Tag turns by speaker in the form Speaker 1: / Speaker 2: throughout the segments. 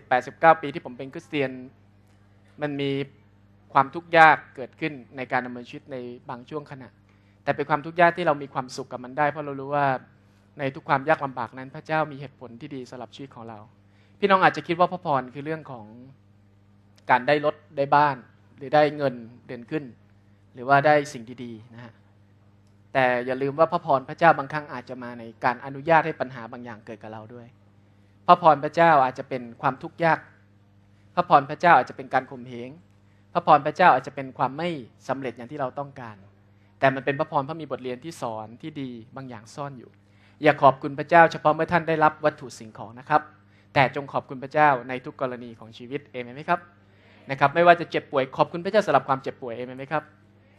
Speaker 1: 89 ปีที่ผมเป็นคริสเตียน มันมีความทุกข์ยากเกิดขึ้นในการดำเนินชีวิตในบางช่วงขณะ แต่เป็นความทุกข์ยากที่เรามีความสุขกับมันได้เพราะเรารู้ว่าในทุกความยากลำบากนั้น พระเจ้ามีเหตุผลที่ดีสำหรับชีวิตของเรา พี่น้องอาจจะคิดว่าพระพรคือเรื่องของการได้รถได้บ้านหรือได้เงินเดินขึ้น หรือว่าได้สิ่งดีๆนะฮะแต่อย่าลืมว่าพระพรพระเจ้าบางครั้งอาจจะมาในการอนุญาตให้ปัญหาบางอย่างเกิดกับเราด้วยระพรพระเจ้าอาจจะเป็นความทุกข์ยาก พระพรพระเจ้าอาจจะเป็นการข่มเหง พระพรพระเจ้าอาจจะเป็นความไม่สำเร็จอย่างที่เราต้องการ แต่มันเป็นพระพรพระมีบทเรียนที่สอนที่ดีบางอย่างซ่อนอยู่ อย่าขอบคุณพระเจ้าเฉพาะเมื่อท่านได้รับวัตถุสิ่งของนะครับ แต่จงขอบคุณพระเจ้าในทุกกรณีของชีวิตเองไหมครับ นะครับไม่ว่าจะเจ็บป่วยขอบคุณพระเจ้าสำหรับความเจ็บป่วยเองไหมครับ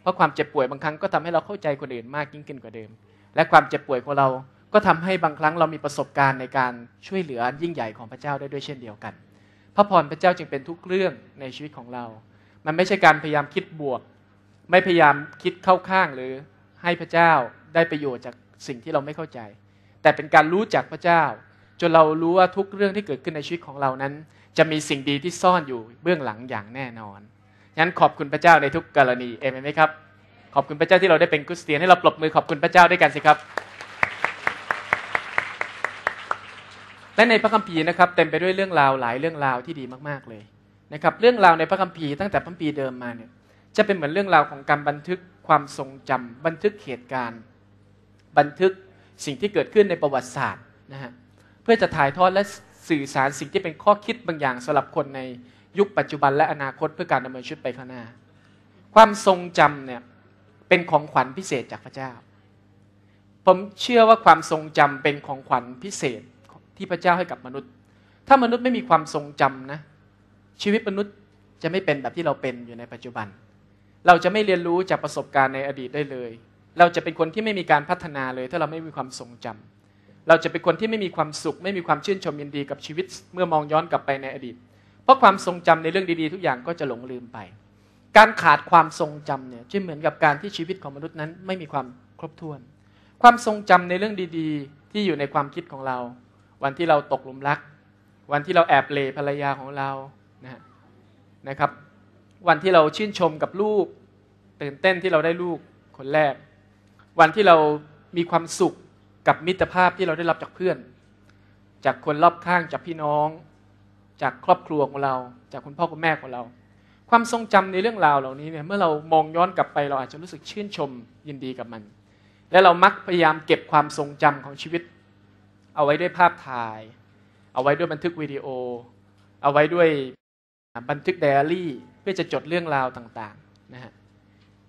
Speaker 1: เพราะความเจ็บป่วยบางครั้งก็ทำให้เราเข้าใจคนอื่นมากยิ่งขึ้นกว่าเดิม และความเจ็บป่วยของเราก็ทำให้บางครั้งเรามีประสบการณ์ในการช่วยเหลือยิ่งใหญ่ของพระเจ้าได้ด้วยเช่นเดียวกัน พระพรพระเจ้าจึงเป็นทุกเรื่องในชีวิตของเรา มันไม่ใช่การพยายามคิดบวก ไม่พยายามคิดเข้าข้างหรือให้พระเจ้าได้ประโยชน์จากสิ่งที่เราไม่เข้าใจ แต่เป็นการรู้จักพระเจ้า จนเรารู้ว่าทุกเรื่องที่เกิดขึ้นในชีวิตของเรานั้น จะมีสิ่งดีที่ซ่อนอยู่เบื้องหลังอย่างแน่นอน ฉะนั้นขอบคุณพระเจ้าในทุกกรณี เอเมนไหมครับ ขอบคุณพระเจ้าที่เราได้เป็นกุศสเตียนให้เราปรบมือขอบคุณพระเจ้าด้วยกันสิครับและในพระคัมภีร์นะครับเต็มไปด้วยเรื่องราวหลายเรื่องราวที่ดีมาก ๆเลยนะครับเรื่องราวในพระคัมภีร์ตั้งแต่พระคัมภีร์เดิมมาเนี่ยจะเป็นเหมือนเรื่องราวของการบันทึกความทรงจำบันทึกเหตุการณ์ บันทึกสิ่งที่เกิดขึ้นในประวัติศาสตร์นะฮะเพื่อจะถ่ายทอดและสื่อสารสิ่งที่เป็นข้อคิดบางอย่างสำหรับคนในยุคปัจจุบันและอนาคตเพื่อการดำเนินชีวิตไปข้างหน้าความทรงจำเนี่ยเป็นของขวัญพิเศษจากพระเจ้า ผมเชื่อว่าความทรงจำเป็นของขวัญพิเศษที่พระเจ้าให้กับมนุษย์ ถ้ามนุษย์ไม่มีความทรงจำนะ ชีวิตมนุษย์จะไม่เป็นแบบที่เราเป็นอยู่ในปัจจุบัน เราจะไม่เรียนรู้จากประสบการณ์ในอดีตได้เลย เราจะเป็นคนที่ไม่มีการพัฒนาเลย ถ้าเราไม่มีความทรงจำ เราจะเป็นคนที่ไม่มีความสุข ไม่มีความชื่นชมยินดีกับชีวิตเมื่อมองย้อนกลับไปในอดีต เพราะความทรงจำในเรื่องดีๆทุกอย่างก็จะหลงลืมไป การขาดความทรงจำเนี่ยจะเหมือนกับการที่ชีวิตของมนุษย์นั้นไม่มีความครบถ้วน ความทรงจำในเรื่องดีๆ ที่อยู่ในความคิดของเราวันที่เราตกหลุมรัก วันที่เราแอบเลภรรยาของเรานะนะครับ วันที่เราชื่นชมกับลูกตื่นเต้นที่เราได้ลูกคนแรก วันที่เรามีความสุขกับมิตรภาพที่เราได้รับจากเพื่อน จากคนรอบข้างจากพี่น้อง จากครอบครัวของเรา จากคุณพ่อคุณแม่ของเรา ความทรงจำในเรื่องราวเหล่านี้เนี่ย เมื่อเรามองย้อนกลับไปเราอาจจะรู้สึกชื่นชมยินดีกับมัน และเรามักพยายามเก็บความทรงจำของชีวิตเอาไว้ด้วยภาพถ่าย เอาไว้ด้วยบันทึกวิดีโอ เอาไว้ด้วยบันทึกไดอารี่เพื่อจะจดเรื่องราวต่างๆนะฮะ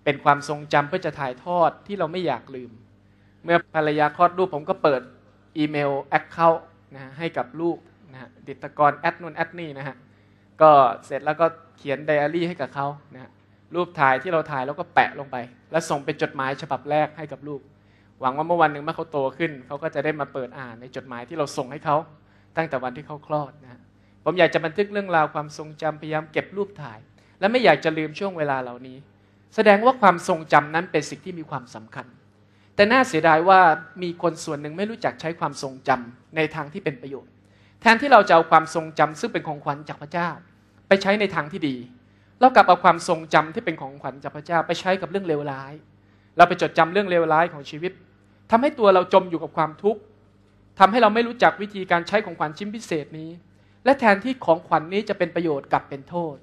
Speaker 1: เป็นความทรงจำเพื่อจะถ่ายทอดที่เราไม่อยากลืม เมื่อภรรยาคลอดลูกผมก็เปิดอีเมลแอคเคาท์นะฮะให้กับลูกนะฮะดิตกรแอดนุนแอดนี่นะฮะ ก็เสร็จแล้วก็เขียนไดอารี่ให้กับเขานะรูปถ่ายที่เราถ่ายแล้วก็แปะลงไป แล้วส่งเป็นจดหมายฉบับแรกให้กับลูกหวังว่าเมื่อวันหนึ่งเมื่อเขาโตขึ้นเขาก็จะได้มาเปิดอ่าน ในจดหมายที่เราส่งให้เขาตั้งแต่วันที่เขาคลอดนะผมอยากจะบันทึกเรื่องราวความทรงจำพยายามเก็บรูปถ่ายและไม่อยากจะลืมช่วงเวลาเหล่านี้ แสดงว่าความทรงจำนั้นเป็นสิ่งที่มีความสำคัญ แต่น่าเสียดายว่ามีคนส่วนหนึ่งไม่รู้จักใช้ความทรงจำในทางที่เป็นประโยชน์แทนที่เราจะเอาความทรงจำซึ่งเป็นของขวัญจากพระเจ้า ไปใช้ในทางที่ดีเรากลับเอาความทรงจำที่เป็นของขวัญจากพระเจ้า ไปใช้กับเรื่องเลวร้ายเราไปจดจำเรื่องเลวร้ายของชีวิตทำให้ตัวเราจมอยู่กับความทุกข์ ทำให้เราไม่รู้จักวิธีการใช้ของขวัญชิ้นพิเศษนี้ และแทนที่ของขวัญนนี้จะเป็นประโยชน์กลับเป็นโทษ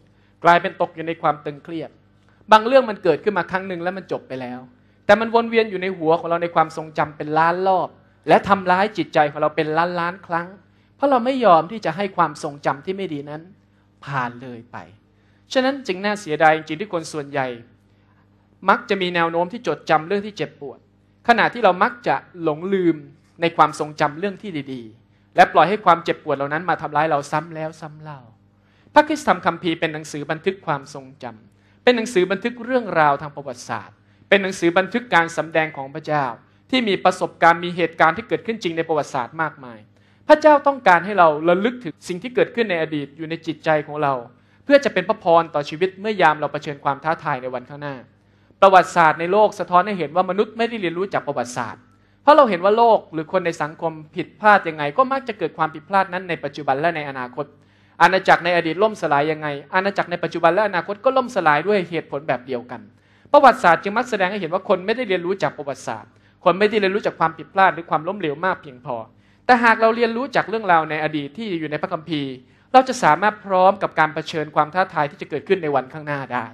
Speaker 1: กลายเป็นตกอยู่ในความตึงเครียด บางเรื่องมันเกิดขึ้นมาครั้งหนึ่งแล้วมันจบไปแล้ว แต่มันวนเวียนอยู่ในหัวของเราในความทรงจำเป็นล้านรอบ และทำร้ายจิตใจของเราเป็นล้านล้านครั้ง เพราะเราไม่ยอมที่จะให้ความทรงจำที่ไม่ดีนั้น ผ่านเลยไป ฉะนั้นจึงน่าเสียดายจริงที่คนส่วนใหญ่ มักจะมีแนวโน้มที่จดจำเรื่องที่เจ็บปวดขณะที่เรามักจะหลงลืมในความทรงจำเรื่องที่ดีๆ และปล่อยให้ความเจ็บปวดเหล่านั้นมาทำร้ายเราซ้ำแล้วซ้ำเล่า พระคิสธรรมคัมภีร์เป็นหนังสือบันทึกความทรงจำ เป็นหนังสือบันทึกเรื่องราวทางประวัติศาสตร์ เป็นหนังสือบันทึกการสำแดงของพระเจ้า ที่มีประสบการณ์มีเหตุการณ์ที่เกิดขึ้นจริงในประวัติศาสตร์มากมาย พระเจ้าต้องการให้เราระลึกถึงสิ่งที่เกิดขึ้นในอดีตอยู่ในจิตใจของเรา เพื่อจะเป็นพระพรต่อชีวิตเมื่อยามเราเผชิญความท้าทายในวันข้างหน้าประวัติศาสตร์ในโลกสะท้อนให้เห็นว่ามนุษย์ไม่ได้เรียนรู้จากประวัติศาสตร์ เพราะเราเห็นว่าโลกหรือคนในสังคมผิดพลาดยังไง ก็มักจะเกิดความผิดพลาดนั้นในปัจจุบันและในอนาคต อาณาจักรในอดีตล่มสลายยังไง อาณาจักรในปัจจุบันและอนาคตก็ล่มสลายด้วยเหตุผลแบบเดียวกัน ประวัติศาสตร์จึงมักแสดงให้เห็นว่าคนไม่ได้เรียนรู้จากประวัติศาสตร์ คนไม่ได้เรียนรู้จากความผิดพลาดหรือความล้มเหลวมากเพียงพอ แต่หากเราเรียนรู้จากเรื่องราวในอดีตที่อยู่ในพระคัมภีร์ เราจะสามารถพร้อมกับการเผชิญความท้าทายที่จะเกิดขึ้นในวันข้างหน้าได้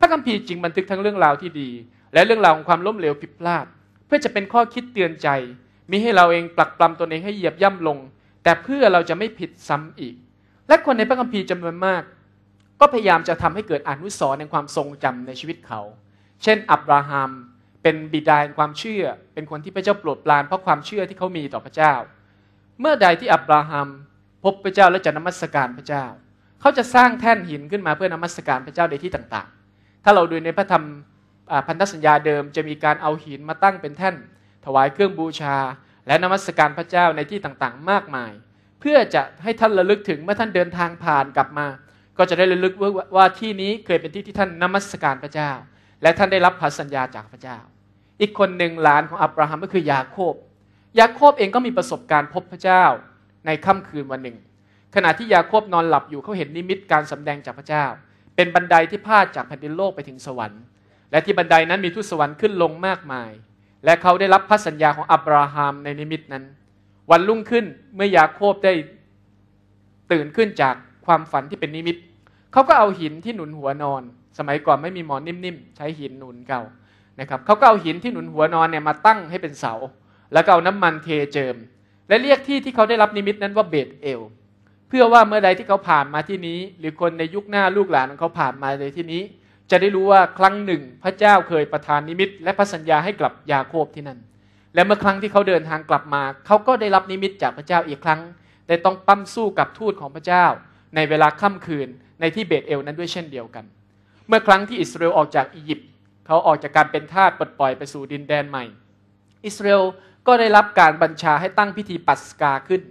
Speaker 1: พระคัมภีร์จริงบันทึกทั้งเรื่องราวที่ดี และเรื่องราวของความล้มเหลวผิดพลาด เพื่อจะเป็นข้อคิดเตือนใจ มีให้เราเองปลักปลำตนเองให้เหยียบย่ำลง แต่เพื่อเราจะไม่ผิดซ้ำอีก และคนในพระคัมภีร์จำนวนมาก ก็พยายามจะทำให้เกิดอนุสรณ์ในความทรงจำในชีวิตเขา เช่น อับราฮัมเป็นบิดาแห่งความเชื่อเป็นคนที่พระเจ้าโปรดปรานเพราะความเชื่อที่เขามีต่อพระเจ้า เมื่อใดที่อับราฮัมพบพระเจ้าและจะนมัสการพระเจ้า เขาจะสร้างแท่นหินขึ้นมาเพื่อนมัสการพระเจ้าในที่ต่างถ้าเราดูในพระธรรมพันธสัญญาเดิม จะมีการเอาหินมาตั้งเป็นแท่นถวายเครื่องบูชา และนมัสการพระเจ้าในที่ต่างๆ มากมาย เพื่อจะให้ท่านระลึกถึงเมื่อท่านเดินทางผ่านกลับมา ก็จะได้ระลึกว่าที่นี้เคยเป็นที่ที่ท่านนมัสการพระเจ้า และท่านได้รับพันธสัญญาจากพระเจ้า อีกคนหนึ่งหลานของอับราฮัมก็คือยาโคบยาโคบเองก็มีประสบการณ์พบพระเจ้าในค่ำคืนวันหนึ่ง ขณะที่ยาโคบนอนหลับอยู่เขาเห็นนิมิตการสำแดงจากพระเจ้าเป็นบันไดที่พาดจากแผ่นดินโลกไปถึงสวรรค์ และที่บันไดนั้นมีทุสวรรค์ขึ้นลงมากมาย และเขาได้รับพระสัญญาของอับราฮัมในนิมิตนั้น วันรุ่งขึ้นเมื่อยาโคบได้ตื่นขึ้นจากความฝันที่เป็นนิมิต เขาก็เอาหินที่หนุนหัวนอน สมัยก่อนไม่มีหมอนนิ่มๆ ใช้หินหนุนเก่านะครับ เขาก็เอาหินที่หนุนหัวนอนเนี่ยมาตั้งให้เป็นเสา แล้วก็เอาน้ำมันเทเจิม และเรียกที่ที่เขาได้รับนิมิตนั้นว่าเบตเอลเพื่อว่าเมื่อใดที่เขาผ่านมาที่นี้ หรือคนในยุคหน้าลูกหลานของเขาผ่านมาในที่นี้ จะได้รู้ว่าครั้งหนึ่งพระเจ้าเคยประทานนิมิตและพระสัญญาให้กลับยาโคบที่นั่นและเมื่อครั้งที่เขาเดินทางกลับมา เขาก็ได้รับนิมิตจากพระเจ้าอีกครั้ง แต่ต้องปั้มสู้กับทูตของพระเจ้า ในเวลาค่ำคืนในที่เบตเอลนั้นด้วยเช่นเดียวกัน เมื่อครั้งที่อิสราเอลออกจากอียิปต์เขาออกจากการเป็นทาสปลดปล่อยไปสู่ดินแดนใหม่อิสราเอลก็ได้รับการบัญชาให้ตั้งพิธีปัสกาขึ้น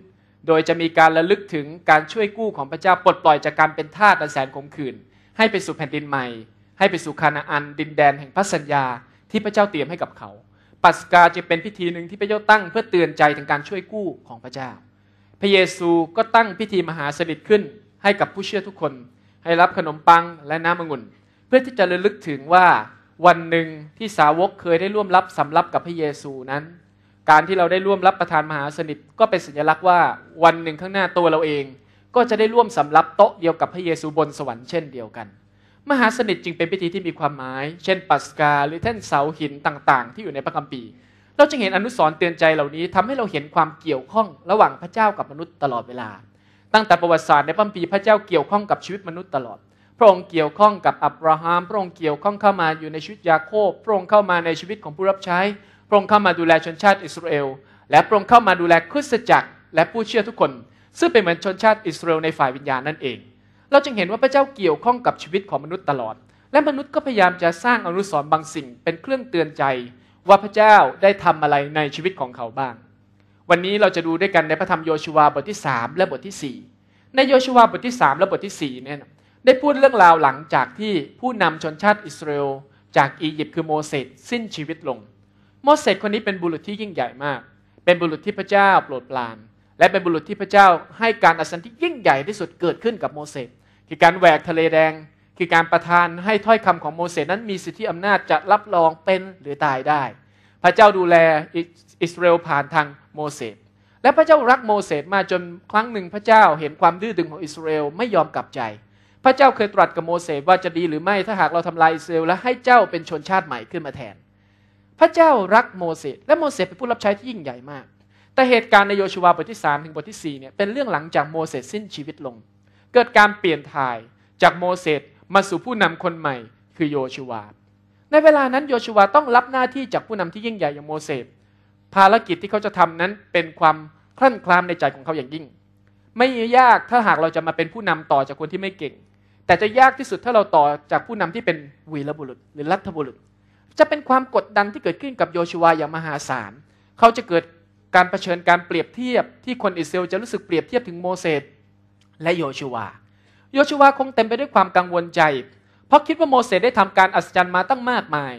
Speaker 1: โดยจะมีการระลึกถึงการช่วยกู้ของพระเจ้าปลดปล่อยจากการเป็นทาสและแสนขมขื่นให้ไปสู่แผ่นดินใหม่ ให้ไปสู่คานาอัน ดินแดนแห่งพัสัญญาที่พระเจ้าเตรียมให้กับเขา ปัสกาจะเป็นพิธีหนึ่งที่พระเจ้าตั้งเพื่อเตือนใจถึงการช่วยกู้ของพระเจ้า พระเยซูก็ตั้งพิธีมหาสนิทขึ้น ให้กับผู้เชื่อทุกคน ให้รับขนมปังและน้ำมงุ่นเพื่อที่จะระลึกถึงว่า วันหนึ่งที่สาวกเคยได้ร่วมรับสำรับกับพระเยซูนั้นการที่เราได้ร่วมรับประทานมหาสนิทก็เป็นสัญลักษณ์ว่าวันหนึ่งข้างหน้าตัวเราเอง ก็จะได้ร่วมสำรับโต๊ะเดียวกับพระเยซูบนสวรรค์เช่นเดียวกัน มหาสนิทจึงเป็นพิธีที่มีความหมาย เช่นปัสกาหรือแท่นเสาหินต่างๆ ที่อยู่ในพระคัมภีร์เราจึงเห็นอนุสรณ์เตือนใจเหล่านี้ ทำให้เราเห็นความเกี่ยวข้องระหว่างพระเจ้ากับมนุษย์ตลอดเวลา ตั้งแต่ประวัติศาสตร์ในพระคัมภีร์พระเจ้าเกี่ยวข้องกับชีวิตมนุษย์ตลอดพระองค์เกี่ยวข้องกับอับราฮัมพระองค์เกี่ยวข้องเข้ามาอยู่ในชีวิตยาโคบพระองค์เข้ามาในชีวิตของผู้รับใช้พระองค์เข้ามาดูแลชนชาติอิสราเอลและพระองค์เข้ามาดูแลคริสตจักร และผู้เชื่อทุกคน ซึ่งเป็นเหมือนชนชาติอิสราเอลในฝ่ายวิญญาณนั่นเอง เราจึงเห็นว่าพระเจ้าเกี่ยวข้องกับชีวิตของมนุษย์ตลอด และมนุษย์ก็พยายามจะสร้างอนุสรณ์บางสิ่งเป็นเครื่องเตือนใจ ว่าพระเจ้าได้ทำอะไรในชีวิตของเขาบ้างวันนี้เราจะดูด้วยกันในพระธรรมโยชูวาบทที่ 3 และบทที่ 4 ในโยชูวาบทที่ 3 และบทที่4เนี่ยได้พูดเรื่องราวหลังจากที่ผู้นำชนชาติอิสราเอลจากอียิปต์คือโมเสสสิ้นชีวิตลงโมเสสคนนี้เป็นบุรุษที่ยิ่งใหญ่มาก เป็นบุรุษที่พระเจ้าโปรดปราน และเป็นบุรุษที่พระเจ้าให้การอัศจรรย์ที่ยิ่งใหญ่ที่สุดเกิดขึ้นกับโมเสส คือการแหวกทะเลแดง คือการประทานให้ถ้อยคำของโมเสสนั้นมีสิทธิอำนาจจะรับรองเป็นหรือตายได้ พระเจ้าดูแลอิสราเอลผ่านทางโมเสส และพระเจ้ารักโมเสสมาจนครั้งหนึ่งพระเจ้าเห็นความดื้อดึงของอิสราเอลไม่ยอมกลับใจ พระเจ้าเคยตรัสกับโมเสสว่าจะดีหรือไม่ถ้าหากเราทำลายอิสราเอลและให้เจ้าเป็นชนชาติใหม่ขึ้นมาแทนพระเจ้ารักโมเสสและโมเสสเป็นผู้รับใช้ที่ยิ่งใหญ่มาก แต่เหตุการณ์ในโยชูวาบทที่3ถึงบทที่4เนี่ยเป็นเรื่องหลังจากโมเสสสิ้นชีวิตลง เกิดการเปลี่ยนถ่ายจากโมเสสมาสู่ผู้นำคนใหม่คือโยชูวาในเวลานั้นโยชูวาต้องรับหน้าที่จากผู้นำที่ยิ่งใหญ่อย่างโมเสสภารกิจที่เขาจะทำนั้นเป็นความคลั่นคลามในใจของเขาอย่างยิ่ง ไม่ยากถ้าหากเราจะมาเป็นผู้นำต่อจากคนที่ไม่เก่ง แต่จะยากที่สุดถ้าเราต่อจากผู้นำที่เป็นวีรบุรุษหรือรัฐบุรุษจะเป็นความกดดันที่เกิดขึ้นกับโยชูวาอย่างมหาศาล เขาจะเกิดการรเผชิญการเปรียบเทียบที่คนอิสราเอลจะรู้สึกเปรียบเทียบถึงโมเสสและโยชูวา โยชูวาคงเต็มไปด้วยความกังวลใจ เพราะคิดว่าโมเสสได้ทำการอัศจรรย์มาตั้งมากมาย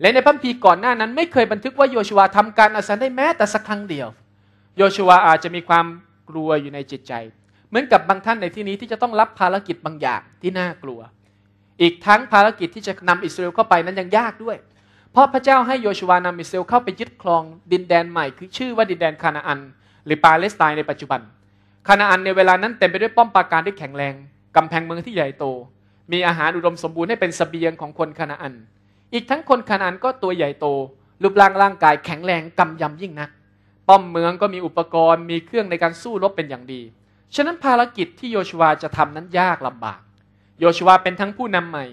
Speaker 1: และในพัมพีก่อนหน้านั้น ไม่เคยบันทึกว่าโยชูวาทำการอัศจรรย์ได้แม้แต่สักครั้งเดียว โยชูวาอาจจะมีความกลัวอยู่ในจิตใจ เหมือนกับบางท่านในที่นี้ที่จะต้องรับภารกิจบางอย่างที่น่ากลัว อีกทั้งภารกิจที่จะนำอิสราเอลเข้าไปนั้นยังยากด้วยพราะพระเจ้าให้โยชวานามิเซลเข้าไปยึดครอง ดินแดนใหม่คือชื่อว่าดินแดนคานาอันหรือปาเลสไตน์ในปัจจุบันคานาอันในเวลานั้นเต็มไปด้วยป้อมปราการที่แข็งแรงกำแพงเมืองที่ใหญ่โต มีอาหารอุดมสมบูรณ์ให้เป็นสเสบียงของคนคานาอัน อีกทั้งคนคานาอันก็ตัวใหญ่โตรูปร่างร่างกายแข็งแรงกำยำยิ่งนัก ป้อมเมืองก็มีอุปกรณ์มีเครื่องในการสู้รบเป็นอย่างดี ฉะนั้นภารกิจที่โยชวาจะทำนั้นยากลำบาก โยชวาเป็นทั้งผู้นำใหม่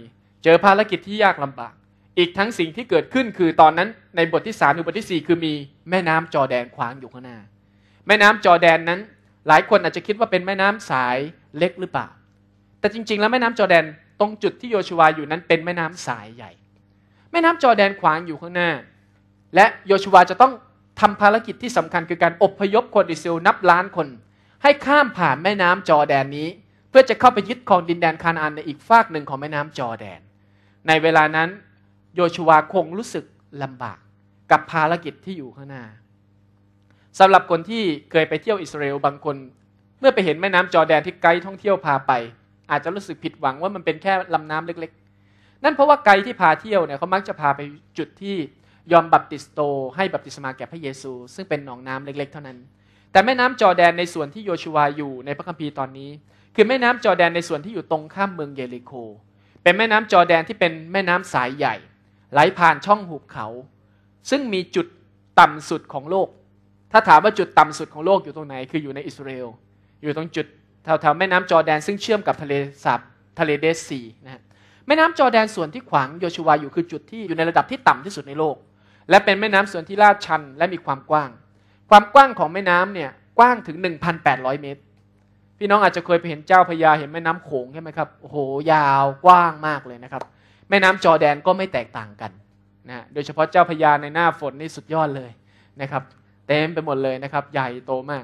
Speaker 1: เจอภารกิจที่ยากลำบากอีกทั้งสิ่งที่เกิดขึ้นคือตอนนั้นในบทที่3ามรือบทที่4คือมีแม่น้ำจอแดนขวางอยู่ข้างหน้าแม่น้ำจอแดนนั้น หลายคนอาจจะคิดว่าเป็นแม่น้ำสายเล็กหรือเปล่า แต่จริงๆแล้วแม่น้ำจอแดนตรงจุดที่โยชูวาอยู่นั้น เป็นแม่น้ำสายใหญ่ แม่น้ำจอแดนขวางอยู่ข้างหน้า และโยชูวาจะต้องทำภารกิจที่สำคัญคือการอบพยพคนอิสราเอลนับล้านคน ให้ข้ามผ่านแม่น้ำจอแดนนี้ เพื่อจะเข้าไปยึดครองดินแดนคานาอันในอีกฝากหนึ่งของแม่น้ำจอแดน ในเวลานั้นโยชวาคงรู้สึกลำบากกับภารกิจที่อยู่ข้างหน้าสำหรับคนที่เคยไปเที่ยวอิสราเอลบางคนเมื่อไปเห็นแม่น้ำจอแดนที่ไกด์ท่องเที่ยวพาไป อาจจะรู้สึกผิดหวังว่ามันเป็นแค่ลำน้ำเล็กๆ นั่นเพราะว่าไกด์ที่พาเที่ยวเนี่ยเขามักจะพาไปจุดที่ยอมบัพติสโตให้บัพติศมาแก่พระเยซู ซึ่งเป็นหนองน้ำเล็กๆ เท่านั้น แต่แม่น้ำจอแดนในส่วนที่โยชูวาอยู่ในพระคัมภีร์ตอนนี้ คือแม่น้ำจอแดนในส่วนที่อยู่ตรงข้ามเมืองเยริโคเป็นแม่น้ำจอแดนที่เป็นแม่น้ำสายใหญ่ไหลผ่านช่องหุบเขา ซึ่งมีจุดต่ำสุดของโลก ถ้าถามว่าจุดต่ำสุดของโลกอยู่ตรงไหน คืออยู่ในอิสราเอล อยู่ตรงจุดแถวๆแม่น้ำจอแดนซึ่งเชื่อมกับทะเลสาบทะเลเดซีนะฮะแม่น้ำจอแดนส่วนที่ขวางโยชูวาอยู่คือจุดที่อยู่ในระดับที่ต่ำที่สุดในโลก และเป็นแม่น้ำส่วนที่ลาดชันและมีความกว้าง ความกว้างของแม่น้ำเนี่ยกว้างถึง 1,800 เมตร พี่น้องอาจจะเคยไปเห็นเจ้าพญาเห็นแม่น้ำโขงใช่ไหมครับโอ้โห ยาวกว้างมากเลยนะครับแม่น้ำจอแดนก็ไม่แตกต่างกันนะ โดยเฉพาะเจ้าพญาในหน้าฝนนี่สุดยอดเลยนะครับ เต็มไปหมดเลยนะครับ ใหญ่โตมาก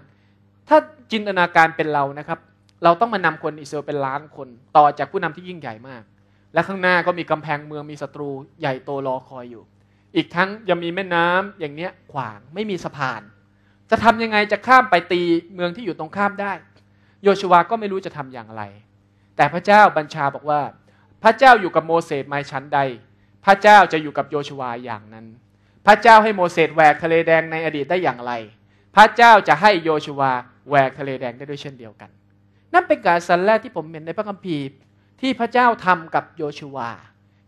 Speaker 1: ถ้าจินตนาการเป็นเรานะครับ เราต้องมานำคนอิสราเอลเป็นล้านคนต่อจากผู้นำที่ยิ่งใหญ่มาก และข้างหน้าก็มีกำแพงเมืองมีศัตรูใหญ่โตรอคอยอยู่ อีกทั้งยังมีแม่น้ำอย่างเนี้ยขวางไม่มีสะพาน จะทำยังไงจะข้ามไปตีเมืองที่อยู่ตรงข้ามได้โยชวา ก็ไม่รู้จะทำอย่างไร แต่พระเจ้าบัญชาบอกว่าพระเจ้าอยู่กับโมเสสมาชั้นใดพระเจ้าจะอยู่กับโยชวาอย่างนั้น พระเจ้าให้โมเสสแหวกทะเลแดงในอดีตได้อย่างไร พระเจ้าจะให้โยชวาแหวกทะเลแดงได้ด้วยเช่นเดียวกัน นั่นเป็นการสันแรกที่ผมเห็นในพระคัมภีร์ที่พระเจ้าทำกับโยชวา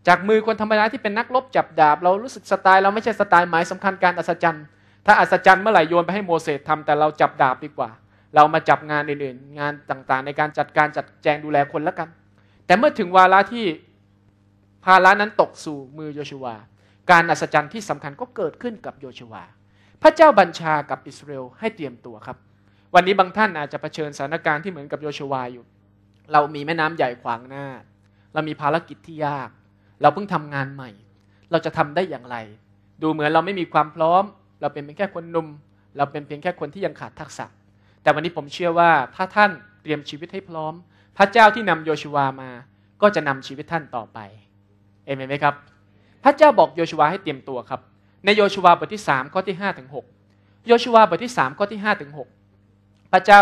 Speaker 1: จากมือคนธรรมดาที่เป็นนักรบจับดาบ เรารู้สึกสไตล์เราไม่ใช่สไตล์หมายสำคัญการอัศจรรย์ถ้าอัศจรรย์เมื่อไหร่โยนไปให้โมเสสทำแต่เราจับดาบดีกว่า เรามาจับงานอื่นๆงานต่างๆ ในการจัดการจัดแจงดูแลคนละกันแต่เมื่อถึงวาระที่ภาระนั้นตกสู่มือโยชัวการอัศจรรย์ที่สำคัญก็เกิดขึ้นกับโยชัวพระเจ้าบัญชากับอิสราเอลให้เตรียมตัวครับ วันนี้บางท่านอาจจะเผชิญสถานการณ์ที่เหมือนกับโยชัวอยู่ เรามีแม่น้ำใหญ่ขวางหน้า เรามีภารกิจที่ยาก เราเพิ่งทำงานใหม่ เราจะทำได้อย่างไร ดูเหมือนเราไม่มีความพร้อม เราเป็นเพียงแค่คนหนุ่ม เราเป็นเพียงแค่คนที่ยังขาดทักษะ แต่วันนี้ผมเชื่อว่าถ้าท่านเตรียมชีวิตให้พร้อมพระเจ้าที่นำโยชูวามาก็จะนำชีวิตท่านต่อไป เอเมนไหมครับ พระเจ้าบอกโยชูวาให้เตรียมตัวครับ ในโยชูวาบทที่3ข้อที่5ถึง6โยชูวาบทที่3ข้อที่5ถึง6พระเจ้า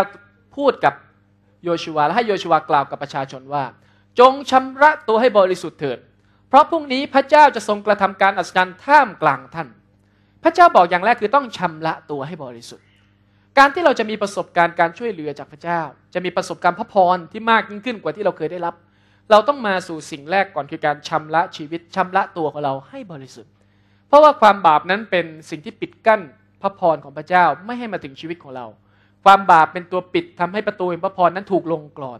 Speaker 1: พูดกับโยชูวาและให้โยชูวากล่าวกับประชาชนว่า จงชำระตัวให้บริสุทธิ์เถิด เพราะพรุ่งนี้พระเจ้าจะทรงกระทำการอัศจรรย์ท่ามกลางท่าน พระเจ้าบอกอย่างแรกคือต้องชำระตัวให้บริสุทธิ์การที่เราจะมีประสบการณ์ การช่วยเหลือจากพระเจ้า จะมีประสบการณ์พระพรที่มากยิ่งขึ้นกว่าที่เราเคยได้รับ เราต้องมาสู่สิ่งแรกก่อนคือการชำระชีวิตชำระตัวของเราให้บริสุทธิ์ เพราะว่าความบาปนั้นเป็นสิ่งที่ปิดกั้นพระพรของพระเจ้าไม่ให้มาถึงชีวิตของเรา ความบาปเป็นตัวปิดทำให้ประตูแห่งพระพรนั้นถูกลงกรอน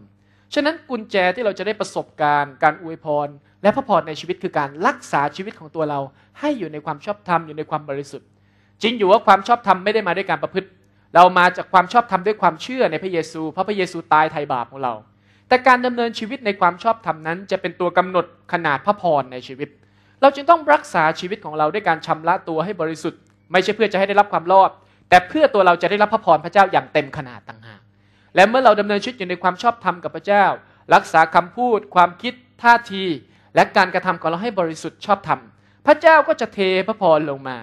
Speaker 1: ฉะนั้นกุญแจที่เราจะได้ประสบการณ์การอวยพรและพระพรในชีวิตคือการรักษาชีวิตของตัวเราให้อยู่ในความชอบธรรมอยู่ในความบริสุทธิ์ จริงอยู่ว่าความชอบธรรมไม่ได้มาด้วยการประพฤติเรามาจากความชอบธรรมด้วยความเชื่อในพระเยซู เพราะพระเยซูตายไถ่บาปของเรา แต่การดำเนินชีวิตในความชอบธรรมนั้นจะเป็นตัวกำหนดขนาดพระพรในชีวิต เราจึงต้องรักษาชีวิตของเรา ด้วยการชำระตัวให้บริสุทธิ์ ไม่ใช่เพื่อจะให้ได้รับความรอด แต่เพื่อตัวเราจะได้รับพระพรพระเจ้าอย่างเต็มขนาดต่างหากและเมื่อเราดำเนินชีวิตอยู่ในความชอบธรรมกับพระเจ้า รักษาคำพูด ความคิด ท่าที และการกระทำของเราให้บริสุทธิ์ชอบธรรม พระเจ้าก็จะเทพระพรลงมา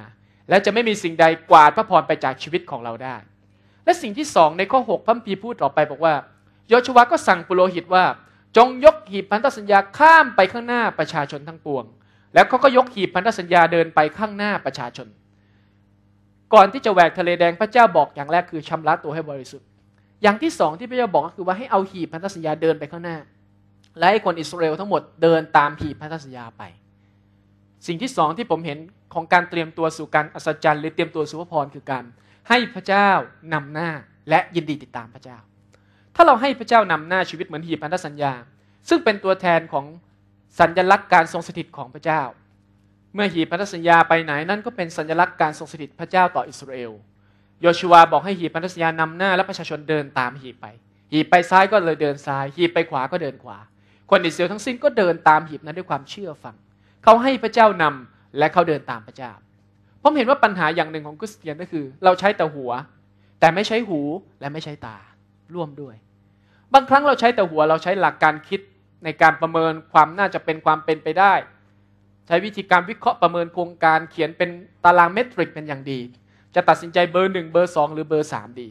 Speaker 1: และจะไม่มีสิ่งใดกวาดพระพรไปจากชีวิตของเราได้และสิ่งที่สองในข้อ 6 พัมพีพูดต่อไปบอกว่าโยชวาก็สั่งปุโรหิตว่าจงยกหีบพันธสัญญาข้ามไปข้างหน้าประชาชนทั้งปวง แล้วเขาก็ยกหีบพันธสัญญาเดินไปข้างหน้าประชาชน ก่อนที่จะแหวกทะเลแดงพระเจ้าบอกอย่างแรกคือชำระตัวให้บริสุทธิ์ อย่างที่สองที่พระเจ้าบอกก็คือว่าให้เอาหีบพันธสัญญาเดินไปข้างหน้า และให้คนอิสราเอลทั้งหมดเดินตามหีบพันธสัญญาไป สิ่งที่สองที่ผมเห็นของการเตรียมตัวสู่การอัศจรรย์หรือเตรียมตัวสุภพรคือการให้พระเจ้านำหน้าและยินดีติดตามพระเจ้า ถ้าเราให้พระเจ้านำหน้าชีวิตเหมือนหีบพันธสัญญา ซึ่งเป็นตัวแทนของสัญญลักษณ์การทรงสถิตของพระเจ้า เมื่อหีบพันธสัญญาไปไหนนั่นก็เป็นสัญญลักษณ์การทรงสถิตพระเจ้าต่ออิสราเอล โยชูวาบอกให้หีบพันธสัญญานำหน้าและประชาชนเดินตามหีบไป หีบไปซ้ายก็เลยเดินซ้าย หีบไปขวาก็เดินขวา คนอิสราเอลทั้งสิ้นก็เดินตามหีบนั้นด้วยความเชื่อฟัง เขาให้พระเจ้านำและเขาเดินตามพระเจ้าผมเห็นว่าปัญหาอย่างหนึ่งของคริสเตียนก็คือ เราใช้แต่หัว แต่ไม่ใช้หูและไม่ใช้ตาร่วมด้วย บางครั้งเราใช้แต่หัวเราใช้หลักการคิดในการประเมินความน่าจะเป็นความเป็นไปได้ ใช้วิธีการวิเคราะห์ประเมินโครงการเขียนเป็นตารางเมตริกเป็นอย่างดี จะตัดสินใจเบอร์หนึ่งเบอร์สองหรือเบอร์สามดี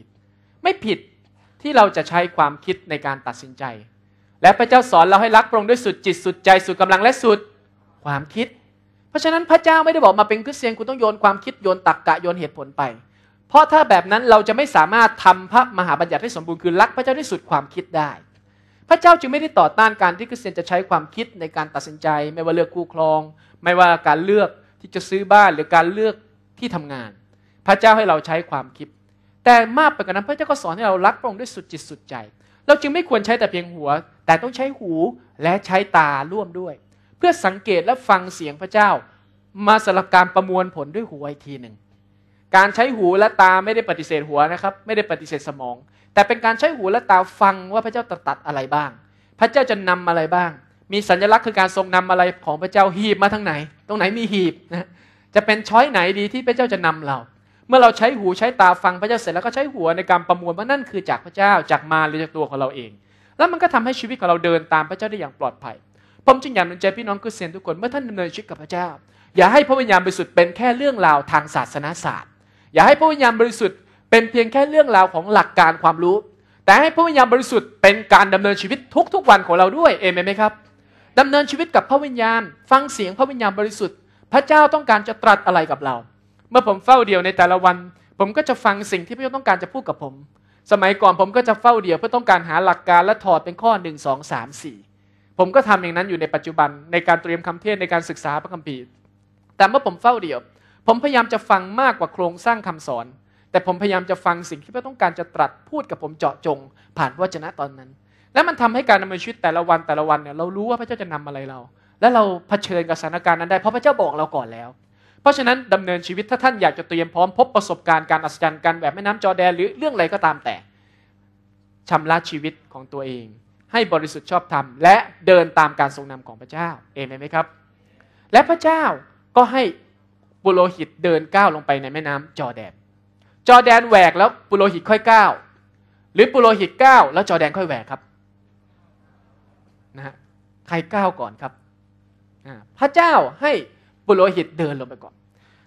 Speaker 1: ไม่ผิดที่เราจะใช้ความคิดในการตัดสินใจ และพระเจ้าสอนเราให้รักพระองค์ด้วยสุดจิตสุดใจสุดกำลังและสุดความคิดเพราะฉะนั้นพระเจ้าไม่ได้บอกมาเป็นคริสเตียนคุณต้องโยนความคิดโยนตรกกะโยนเหตุผลไป เพราะถ้าแบบนั้นเราจะไม่สามารถทำพระมหาบัญญัติให้สมบูรณ์คือรักพระเจ้าที่สุดความคิดได้ พระเจ้าจึงไม่ได้ต่อต้านการที่คริสเตียนจะใช้ความคิดในการตัดสินใจ ไม่ว่าเลือกคู่ครอง ไม่ว่าการเลือกที่จะซื้อบ้านหรือการเลือกที่ทำงาน พระเจ้าให้เราใช้ความคิด แต่มากไปกว่านั้นพระเจ้าก็สอนให้เรารักพระองค์ด้วยสุดจิตสุดใจ เราจึงไม่ควรใช้แต่เพียงหัว แต่ต้องใช้หูและใช้ตาร่วมด้วยเพื่อสังเกตและฟังเสียงพระเจ้ามาสลับการประมวลผลด้วยหูอีกทีหนึ่งการใช้หูและตาไม่ได้ปฏิเสธหัวนะครับ ไม่ได้ปฏิเสธสมอง แต่เป็นการใช้หูและตาฟังว่าพระเจ้าตรัสตัดอะไรบ้าง พระเจ้าจะนำอะไรบ้าง มีสัญลักษณ์คือการทรงนำอะไรของพระเจ้า หีบมาทางไหน ตรงไหนมีหีบนะจะเป็นช้อยไหนดีที่พระเจ้าจะนำเรา เมื่อเราใช้หูใช้ตาฟังพระเจ้าเสร็จแล้ว ก็ใช้หัวในการประมวลว่านั่นคือจากพระเจ้าจากมาหรือจากตัวของเราเอง แล้วมันก็ทำให้ชีวิตของเราเดินตามพระเจ้าได้อย่างปลอดภัยผมจึงอยากหนุนใจพี่น้องคริสเตียนทุกคนเมื่อท่านดำเนินชีวิตกับพระเจ้าอย่าให้พระวิญญาณบริสุทธิ์เป็นแค่เรื่องราวทางศาสนาศาสตร์ อย่าให้พระวิญญาณบริสุทธิ์เป็นเพียงแค่เรื่องราวของหลักการความรู้ แต่ให้พระวิญญาณบริสุทธิ์เป็นการดำเนินชีวิตทุกๆวันของเราด้วยเอเมนไหมครับ ดำเนินชีวิตกับพระวิญญาณฟังเสียงพระวิญญาณบริสุทธิ์ พระเจ้าต้องการจะตรัสอะไรกับเรา เมื่อผมเฝ้าเดียวในแต่ละวัน ผมก็จะฟังสิ่งที่พระเจ้าต้องการจะพูดกับผม สมัยก่อนผมก็จะเฝ้าเดียวเพื่อต้องการหาหลักการและถอดเป็นข้อหนึ่งงสามสี่ผมก็ทำอย่างนั้นอยู่ในปัจจุบันในการเตรียมคำเทศในการศึกษาพระคัมภีร์แต่เมื่อผมเฝ้าเดี่ยว ผมพยายามจะฟังมากกว่าโครงสร้างคำสอน แต่ผมพยายามจะฟังสิ่งที่พระต้องการจะตรัสพูดกับผมเจาะจงผ่านวจนะตอนนั้น และมันทำให้การดำเนินชีวิตแต่ละวันแต่ละวันเนี่ยเรารู้ว่าพระเจ้าจะนำอะไรเรา และเราเผชิญกับสถานการณ์นั้นได้เพราะพระเจ้าบอกเราก่อนแล้ว เพราะฉะนั้นดำเนินชีวิตถ้าท่านอยากจะเตรียมพร้อมพบประสบการณ์การอัศจรรย์การแบบแม่น้ำจอแดนหรือเรื่องอะไรก็ตามแต่ชำระชีวิตของตัวเองให้บริสุทธิ์ชอบธรรมและเดินตามการทรงนำของพระเจ้าเอเมนไหมครับ และพระเจ้าก็ให้ปุโรหิตเดินก้าวลงไปในแม่น้ำ จอแดน จอแดนแหวกแล้วปุโรหิตค่อยก้าว หรือปุโรหิตก้าวแล้วจอแดนค่อยแหวกครับนะฮะ ใครก้าวก่อนครับ พระเจ้าให้ปุโรหิตเดินลงไปก่อน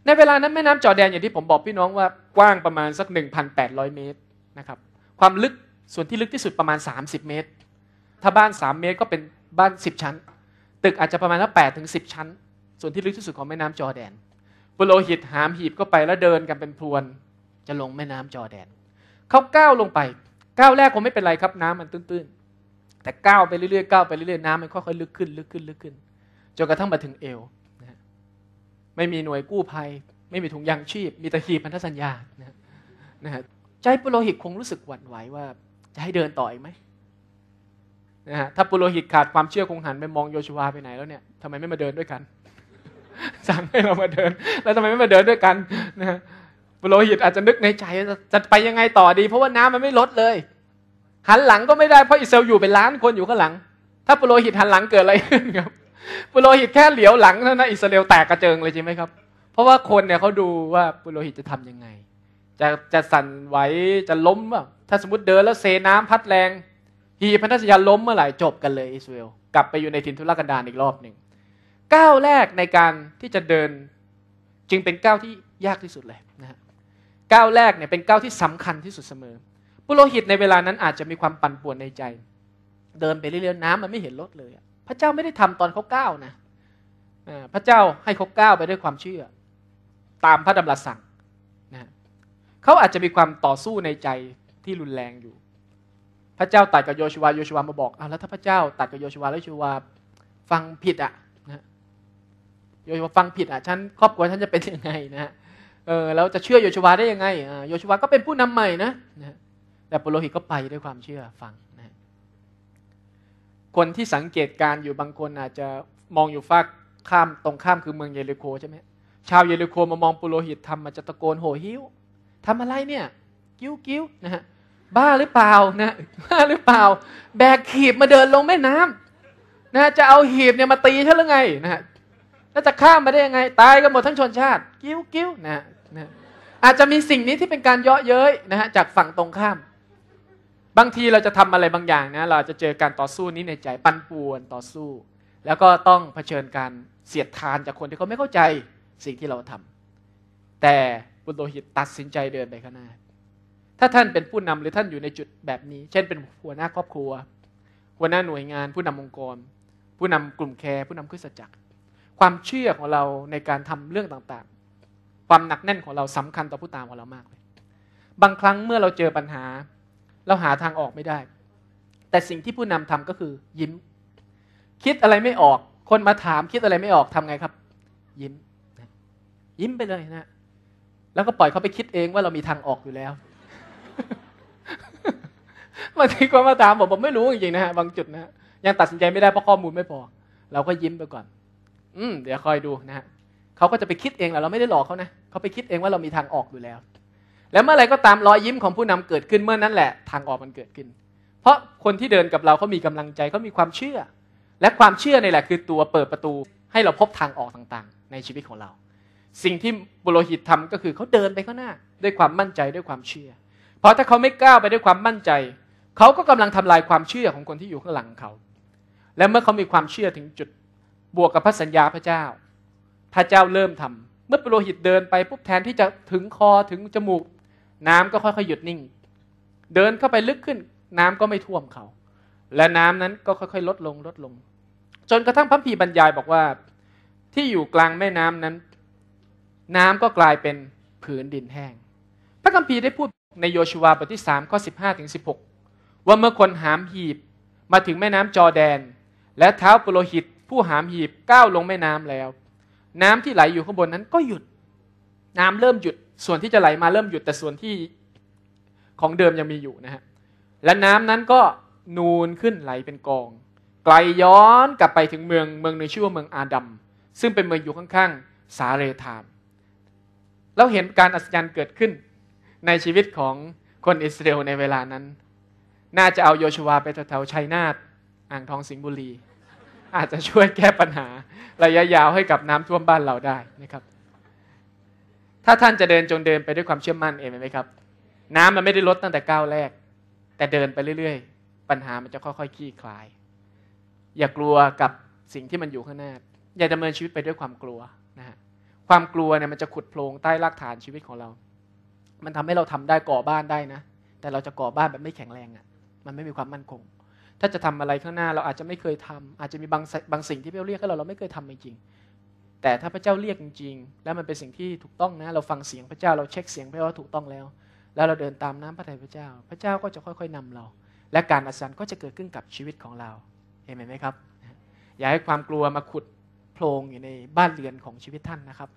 Speaker 1: ในเวลานั้นแม่น้ำจอแดนอย่างที่ผมบอกพี่น้องว่ากว้างประมาณสัก1,800เมตรนะครับ ความลึกส่วนที่ลึกที่สุดประมาณ 30 เมตรถ้าบ้าน 3 เมตร ก็เป็นบ้าน 10 ชั้น ตึกอาจจะประมาณแปดถึงสิบชั้น ส่วนที่ลึกที่สุดของแม่น้ำจอแดนบุโรหิตหามหีบก็ไปแล้วเดินกันเป็นพรวน จะลงแม่น้ำจอแดน เขาก้าวลงไปก้าวแรกคงไม่เป็นไรครับน้ำมันตื้นๆ แต่ก้าวไปเรื่อยๆก้าวไปเรื่อยๆ น้ำมันค่อยๆลึกขึ้น ลึกขึ้นลึกขึ้นจนกระทั่งมาถึงเอวนะไม่มีหน่วยกู้ภัย ไม่มีถุงยางชีพ มีตะขีพันธสัญญานะนะฮะใจปุโรหิตคงรู้สึกหวั่นไหวว่าจะให้เดินต่ออีกไหมนะฮะถ้าปุโรหิตขาดความเชื่อคงหันไปมองโยชูวาไปไหนแล้วเนี่ยทำไมไม่มาเดินด้วยกัน สั่งให้เรามาเดิน แล้วทำไมไม่มาเดินด้วยกันนะปุโรหิตอาจจะนึกในใจจะไปยังไงต่อดี เพราะว่าน้ำมันไม่ลดเลย หันหลังก็ไม่ได้เพราะอิสราเอลอยู่เป็นล้านคนอยู่ข้างหลัง ถ้าปุโรหิตหันหลังเกิดอะไรขึ้นครับ ปุโรหิตแค่เหลียวหลังเท่านั้นอิสราเอลแตกกระเจิงเลยจริงไหมครับ เพราะว่าคนเนี่ยเขาดูว่าปุโรหิตจะทํำยังไง จะจะสั่นไหวจะล้มอ่ะถ้าสมมติเดินแล้วเซน้ำพัดแรงทีพันธสัญญาล้มเมื่อไหร่จบกันเลยอิสราเอลกลับไปอยู่ในถิ่นทุรกันดารอีกรอบหนึ่งก้าวแรกในการที่จะเดินจึงเป็นก้าวที่ยากที่สุดเลยนะับก้าวแรกเนี่ยเป็นก้าวที่สำคัญที่สุดเสมอปุโรหิตในเวลานั้นอาจจะมีความปั่นป่วนในใจ เดินไปเรื่อยๆน้ำมันไม่เห็นลดเลยพระเจ้าไม่ได้ทำตอนเขาก้าวนะพระเจ้าให้เขาก้าวไปด้วยความเชื่อ ตามพระดำรัสสั่งนะเขาอาจจะมีความต่อสู้ในใจที่รุนแรงอยู่ระเจ้าตัดกับโยชวา โยชวามาบอกอ้าวแล้วถ้าพระเจ้าตัดกับโยชวาแล้วโยชวาฟังผิด อ่ะนะโยชวาฟังผิด อ่ะ ฉันครอบครัวฉันจะเป็นยังไงนะเออแล้วจะเชื่อโยชวาได้ยังไงโยชวาก็เป็นผู้นำใหม่นะนะแต่ปุโรหิตก็ไปด้วยความเชื่อฟังนะคนที่สังเกตการอยู่บางคนอาจจะมองอยู่ฝากข้ามตรงข้ามคือเมืองเยรูโคใช่ไหมชาวเยรูโคมามองปุโรหิตทำมาจะตะโกนโหหิ้วทำอะไรเนี่ย กิ้วกิ้วนะฮะบ้าหรือเปล่านะบ้าหรือเปล่า แบกหีบมาเดินลงแม่น้ำนะจะเอาหีบเนี่ยมาตีฉันหรือไงนะแล้วจะข้ามมาได้ยังไง ตายกันหมดทั้งชนชาติ กิ้วกิ้วนะนะ อาจจะมีสิ่งนี้ที่เป็นการเยาะเย้ยนะฮะจากฝั่งตรงข้าม บางทีเราจะทำอะไรบางอย่างนะ เราจะเจอการต่อสู้นี้ในใจปั่นป่วนต่อสู้ แล้วก็ต้องเผชิญการเสียดทานจากคนที่เขาไม่เข้าใจสิ่งที่เราทำ แต่บุญโลหิตตัดสินใจเดินไปข้างหน้าถ้าท่านเป็นผู้นำหรือท่านอยู่ในจุดแบบนี้ เช่นเป็นหัวหน้าครอบครัว หัวหน้าหน่วยงาน ผู้นำองค์กร ผู้นำกลุ่มแคร์ ผู้นำคริสตจักร ความเชื่อของเราในการทำเรื่องต่างๆ ความหนักแน่นของเราสำคัญต่อผู้ตามของเรามากเลย บางครั้งเมื่อเราเจอปัญหา เราหาทางออกไม่ได้ แต่สิ่งที่ผู้นำทำก็คือยิ้ม คิดอะไรไม่ออก คนมาถามคิดอะไรไม่ออกทำไงครับ ยิ้มยิ้มไปเลยนะ แล้วก็ปล่อยเขาไปคิดเองว่าเรามีทางออกอยู่แล้วบางทีคนมาถามผมผมไม่รู้จริงๆนะฮะบางจุดนะยังตัดสินใจไม่ได้เพราะข้อมูลไม่พอเราก็ยิ้มไปก่อน อืมเดี๋ยวคอยดูนะฮะเขาก็จะไปคิดเองแหละเราไม่ได้หลอกเขานะเขาไปคิดเองว่าเรามีทางออกอยู่แล้ว แล้วเมื่อไรก็ตามรอยยิ้มของผู้นำเกิดขึ้นเมื่อนนั้นแหละ ทางออกมันเกิดขึ้นเพราะคนที่เดินกับเราเขามีกำลังใจเขามีความเชื่อ และความเชื่อนี่แหละ คือตัวเปิดประตูให้เราพบทางออกต่างๆ ในชีวิตของเรา สิ่งที่บุโรหิตทำก็คือเขาเดินไปข้างหน้า ด้วยความมั่นใจด้วยความเชื่อเพราะถ้าเขาไม่กล้าไปด้วยความมั่นใจ เขาก็กำลังทำลายความเชื่อของคนที่อยู่ข้างหลังเขา และเมื่อเขามีความเชื่อถึงจุดบวกกับพระสัญญาพระเจ้าพระเจ้าเริ่มทำ เมื่อปโรหิตเดินไปปุ๊บแทนที่จะถึงคอถึงจมูก น้ำก็ค่อยๆหยุดนิ่ง เดินเข้าไปลึกขึ้น น้ำก็ไม่ท่วมเขา และน้ำนั้นก็ค่อยๆลดลงลดลง จนกระทั่งพระพีบรรยายบอกว่า ที่อยู่กลางแม่น้ำนั้น น้ำก็กลายเป็นผืนดินแห้ง พระคัมภีร์ได้พูดในโยชูวาบทที่3ข้อ15ถึง16 ว่าเมื่อคนหามหีบมาถึงแม่น้ำจอแดน และเท้าปุโรหิต ผู้หามหีบก้าวลงแม่น้ำแล้ว น้ำที่ไหลอยู่ข้างบนนั้นก็หยุด น้ำเริ่มหยุดส่วนที่จะไหลมาเริ่มหยุดแต่ส่วนที่ ของเดิมยังมีอยู่นะฮะและน้ำนั้นก็นูนขึ้นไหลเป็นกอง ไกลย้อนกลับไปถึงเมืองเมืองหนึ่งชื่อว่าเมืองอาดัมซึ่งเป็นเมืองอยู่ข้างๆสาเรธามแล้วเห็นการอัศจรรย์เกิดขึ้นในชีวิตของคนอิสราเอลในเวลานั้น น่าจะเอาโยชัวไปแถวๆชัยนาทอ่างทองสิงห์บุรี อาจจะช่วยแก้ปัญหาระยะยาวให้กับน้ำท่วมบ้านเราได้นะครับ ถ้าท่านจะเดินจงเดินไปด้วยความเชื่อมั่นเองไหมครับ น้ำมันไม่ได้ลดตั้งแต่ก้าวแรก แต่เดินไปเรื่อยๆ ปัญหามันจะค่อย ๆคลี่คลาย อย่ากลัวกับสิ่งที่มันอยู่ข้างหน้าอย่าดำเนินชีวิตไปด้วยความกลัวนะฮะความกลัวเนี่ยมันจะขุดโพลงใต้รากฐานชีวิตของเรามันทำให้เราทำได้ก่อบ้านได้นะ แต่เราจะก่อบ้านแบบไม่แข็งแรงอะ่ะมันไม่มีความมั่นคง ถ้าจะทำอะไรข้างหน้าเราอาจจะไม่เคยทำอาจจะมีบางบางสิ่งที่พระเจ้าเรียกให้เราเราไม่เคยทำจริงแต่ถ้าพระเจ้าเรียกจริงๆ แล้วมันเป็นสิ่งที่ถูกต้องนะ เราฟังเสียงพระเจ้าเราเช็คเสียงพระเจ้ว่าถูกต้องแล้ว แล้วเราเดินตามน้ำพระทัยพระเจ้า พระเจ้าก็จะค่อยๆนำเรา และการอัศจรรย์ก็จะเกิดขึ้นกับชีวิตของเราเห็นไหมครับ อย่าให้ความกลัวมาขุดโพรงอยู่ในบ้านเรือนของชีวิตท่านนะครับ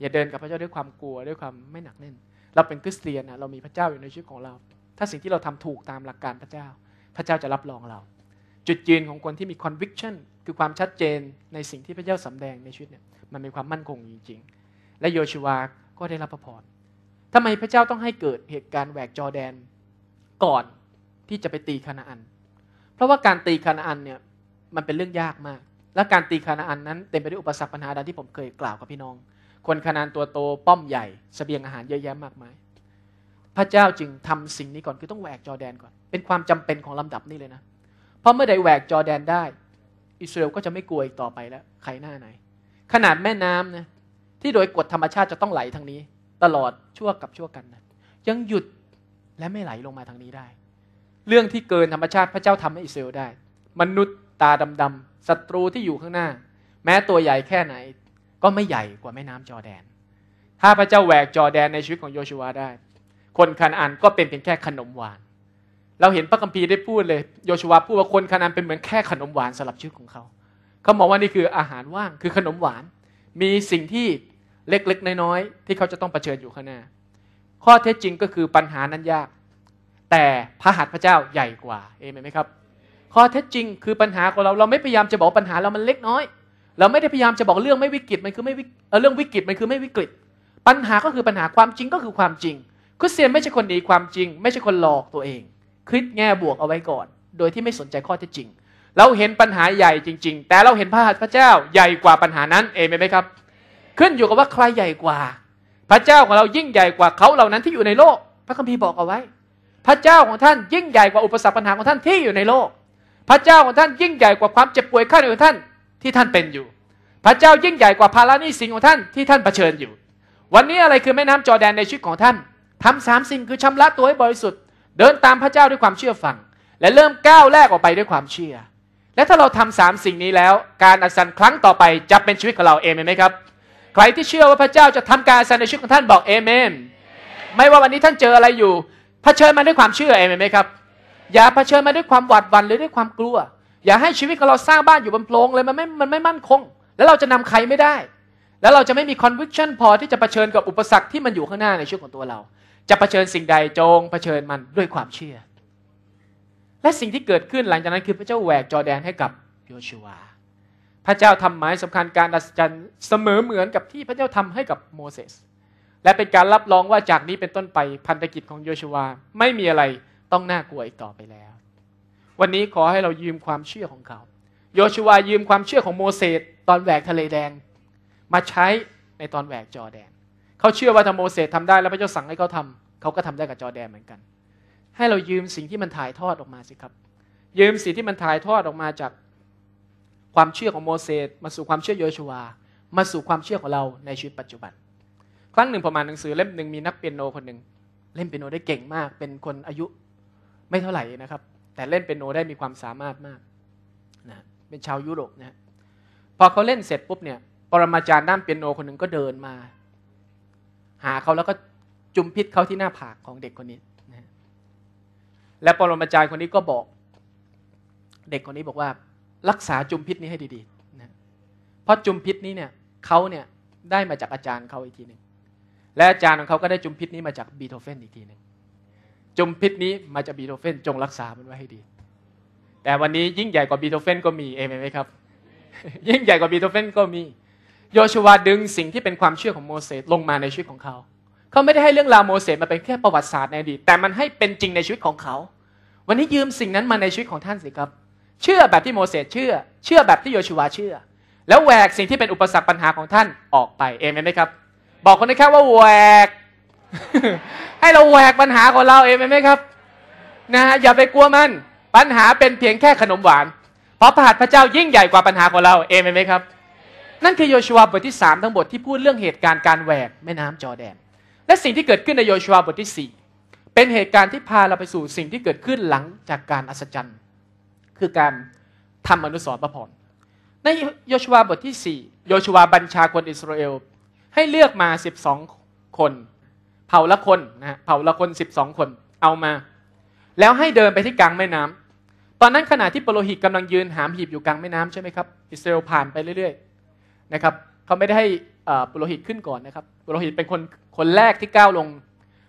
Speaker 1: อย่าเดินกับพระเจ้าด้วยความกลัวด้วยความไม่หนักแน่นเราเป็นคริสเตียนนะเรามีพระเจ้าอยู่ในชีวิตของเรา ถ้าสิ่งที่เราทำถูกตามหลักการพระเจ้า พระเจ้าจะรับรองเรา จุดยืนของคนที่มี conviction คือความชัดเจนในสิ่งที่พระเจ้าสำแดงในชีวิตเนี่ยมันมีความมั่นคงจริงๆและโยชูวาก็ได้รับพระพรทำไมพระเจ้าต้องให้เกิดเหตุการณ์แหวกจอแดนก่อนที่จะไปตีคานาอัน เพราะว่าการตีคานาอันเนี่ยมันเป็นเรื่องยากมาก และการตีคานาอันนั้นเต็มไปด้วยอุปสรรคปัญหาดังที่ผมเคยกล่าวกับพี่น้องคนขนานตัวโตป้อมใหญ่สเสบียงอาหารเยอะแยะมากมาย พระเจ้าจึงทำสิ่งนี้ก่อนคือต้องแหวกจอแดนก่อน เป็นความจำเป็นของลำดับนี้เลยนะ เพราะเมื่อใดแหวกจอแดนได้ อิสราเอลก็จะไม่กลัวอีกต่อไปแล้ว ใครหน้าไหน ขนาดแม่น้ำนะที่โดยกฎธรรมชาติจะต้องไหลทางนี้ ตลอดชั่วกับชั่วกันนะยังหยุดและไม่ไหลลงมาทางนี้ได้ เรื่องที่เกินธรรมชาติพระเจ้าทำให้อิสราเอลได้ มนุษย์ตาดำๆศัตรูที่อยู่ข้างหน้า แม้ตัวใหญ่แค่ไหนก็ไม่ใหญ่กว่าแม่น้ำจอแดน ถ้าพระเจ้าแหวกจอแดนในชีวิตของโยชูวาได้ คนคานาอันก็เป็นเพียงแค่ขนมหวาน เราเห็นพระคัมภีร์ได้พูดเลย โยชูวาพูดว่าคนคานาอันเป็นเหมือนแค่ขนมหวานสำหรับชีวิตของเขาเขาบอกว่านี่คืออาหารว่าง คือขนมหวาน มีสิ่งที่เล็กๆน้อยๆที่เขาจะต้องเผชิญอยู่ข้างหน้า ข้อเท็จจริงก็คือปัญหานั้นยาก แต่พระหัตถ์พระเจ้าใหญ่กว่า เอเมนไหมครับ ข้อเท็จจริงคือปัญหาของเรา เราไม่พยายามจะบอกปัญหาเรามันเล็กน้อยเราไม่ได้พยายามจะบอกเรื่องไม่วิกฤตมันคือไม่วิเรื่องวิกฤตมันคือไม่วิกฤต ปัญหาก็คือปัญหาความจริงก็คือความจริงคริสเตียนไม่ใช่คนหนีความจริง ไม่ใช่คนหลอกตัวเองคิดแง่บวกเอาไว้ก่อน โดยที่ไม่สนใจข้อเท็จจริง เราเห็นปัญหาใหญ่จริง ๆ แต่เราเห็นพระหัตถ์พระเจ้าใหญ่กว่าปัญหานั้นเองไหมครับ ขึ้นอยู่กับว่าใครใหญ่กว่า พระเจ้าของเรายิ่งใหญ่กว่าเขาเหล่านั้นที่อยู่ในโลก พระคัมภีร์บอกเอาไว้ พระเจ้าของท่านยิ่งใหญ่กว่าอุปสรรคปัญหาของท่านที่อยู่ในโลก พระเจ้าของท่านยิ่งใหญ่กว่าความเจ็บป่วยข้าในของท่านที่ท่านเป็นอยู่ พระเจ้ายิ่งใหญ่กว่าภาระนี้สิงของท่านที่ท่านเผชิญอยู่ วันนี้อะไรคือแม่น้ำจอแดนในชีวิตของท่านทำสามสิ่งคือชำระตัวให้บริสุทธิ์ เดินตามพระเจ้าด้วยความเชื่อฟังและเริ่มก้าวแรกออกไปด้วยความเชื่อ และถ้าเราทำสามสิ่งนี้แล้ว การอัศจรรย์ครั้งต่อไปจะเป็นชีวิตของเราเองไหมครับ ใครที่เชื่อว่าพระเจ้าจะทำการอัศจรรย์ในชีวิตของท่านบอกเอเมนไม่ว่าวันนี้ท่านเจออะไรอยู่เผชิญมาด้วยความเชื่อเอเมนไหมครับ อย่าเผชิญมาด้วยความหวาดหวั่นหรือด้วยความกลัวอย่าให้ชีวิตของเราสร้างบ้านอยู่บนโพรงเลยมันไม่มันไม่มั่นคง แล้วเราจะนำใครไม่ได้ แล้วเราจะไม่มีคอนวิชชั่นพอที่จะะเผชิญกับอุปสรรคที่มันอยู่ข้างหน้าในชีวิตของตัวเรา จะะเผชิญสิ่งใดจงเผชิญมันด้วยความเชื่อและสิ่งที่เกิดขึ้นหลังจากนั้นคือพระเจ้าแหวกจอแดนให้กับโยชูวาพระเจ้าทำหมายสำคัญการอัศจรรย์เสมอเหมือนกับที่พระเจ้าทำให้กับโมเสสและเป็นการรับรองว่าจากนี้เป็นต้นไปพันธกิจของโยชูวาไม่มีอะไรต้องน่ากลัวอีกต่อไปแล้ววันนี้ขอให้เรายืมความเชื่อของเขาโยชูวายืมความเชื่อของโมเสสตอนแหวกทะเลแดง มาใช้ในตอนแหวกจอแดน เขาเชื่อว่าถ้าโมเสสทำได้แล้วพระเจ้าสั่งให้เขาทำ เขาก็ทำได้กับจอแดนเหมือนกัน ให้เรายืมสิ่งที่มันถ่ายทอดออกมาสิครับยืมสิ่งที่มันถ่ายทอดออกมาจากความเชื่อของโมเสสมาสู่ความเชื่อโยชูวา มาสู่ความเชื่อของเราในชีวิตปัจจุบัน ครั้งหนึ่งประมาณหนังสือเล่มหนึ่งมีนักเปียโนคนหนึ่งเล่นเปียโนได้เก่งมาก เป็นคนอายุไม่เท่าไหร่นะครับแต่เล่นเป็นโนได้มีความสามารถมากนะเป็นชาวยุโรปนะพอเขาเล่นเสร็จปุ๊บเนี่ยปรมาจารย์ด้านเปียโนคนหนึ่งก็เดินมา หาเขาแล้วก็จุมพิษเขาที่หน้าผากของเด็กคนนี้นะและปรมาจารย์คนนี้ก็บอกเด็กคนนี้บอกว่า รักษาจุมพิษนี้ให้ดีๆนะเพราะจุมพิษนี้เนี่ยเขาเนี่ยได้มาจากอาจารย์เขาอีกทีหนึ่งและอาจารย์ของเขาก็ได้จุมพิษนี้มาจากบีโทเฟนอีกทีหนึ่งจมพิษนี้มาจากบีโทเฟน จงรักษามันไว้ให้ดี แต่วันนี้ยิ่งใหญ่กว่าบีโทเฟนก็มีเอเมนไหมครับยิ่งใหญ่กว่าบีโทเฟนก็มีโยชวาดึงสิ่งที่เป็นความเชื่อของโมเสสลงมาในชีวิตของเขา เขาไม่ได้ให้เรื่องราวโมเสสมาเป็นแค่ประวัติศาสตร์ในอดีตแต่มันให้เป็นจริงในชีวิตของเขา วันนี้ยืมสิ่งนั้นมาในชีวิตของท่านสิครับ เชื่อแบบที่โมเสสเชื่อเชื่อแบบที่โยชวาเชื่อ แล้วแหวกสิ่งที่เป็นอุปสรรคปัญหาของท่านออกไปเอเมนไหมครับบอกคนนี้ครับว่าแหวกให้เราแหวกปัญหาของเราเองไหมครับนะฮะอย่าไปกลัวมันปัญหาเป็นเพียงแค่ขนมหวาน เพราะพระหัตถ์พระเจ้ายิ่งใหญ่กว่าปัญหาของเราเองไหมครับ นั่นคือโยชัวบทที่3ทั้งบทที่พูดเรื่องเหตุการณ์การแหวกแม่น้ำจอแดนและสิ่งที่เกิดขึ้นในโยชัวบทที่4เป็นเหตุการณ์ที่พาเราไปสู่สิ่งที่เกิดขึ้นหลังจากการอัศจรรย์คือการทำอนุสรพระพรในโยชัวบทที่4โยชัวบัญชาคนอิสราเอลให้เลือกมา12คนเผ่าละคนนะเผ่าละคนสิบสองคนเอามา แล้วให้เดินไปที่กลางแม่น้ำตอนนั้นขณะที่ปโลหิต กำลังยืนหามหีบอยู่กลางแม่น้ำใช่ไหมครับอิสราเอลผ่านไปเรื่อยๆนะครับเขาไม่ได้ให้ปโลหิตขึ้นก่อนนะครับปโลหิตเป็นคนคนแรกที่ก้าวลง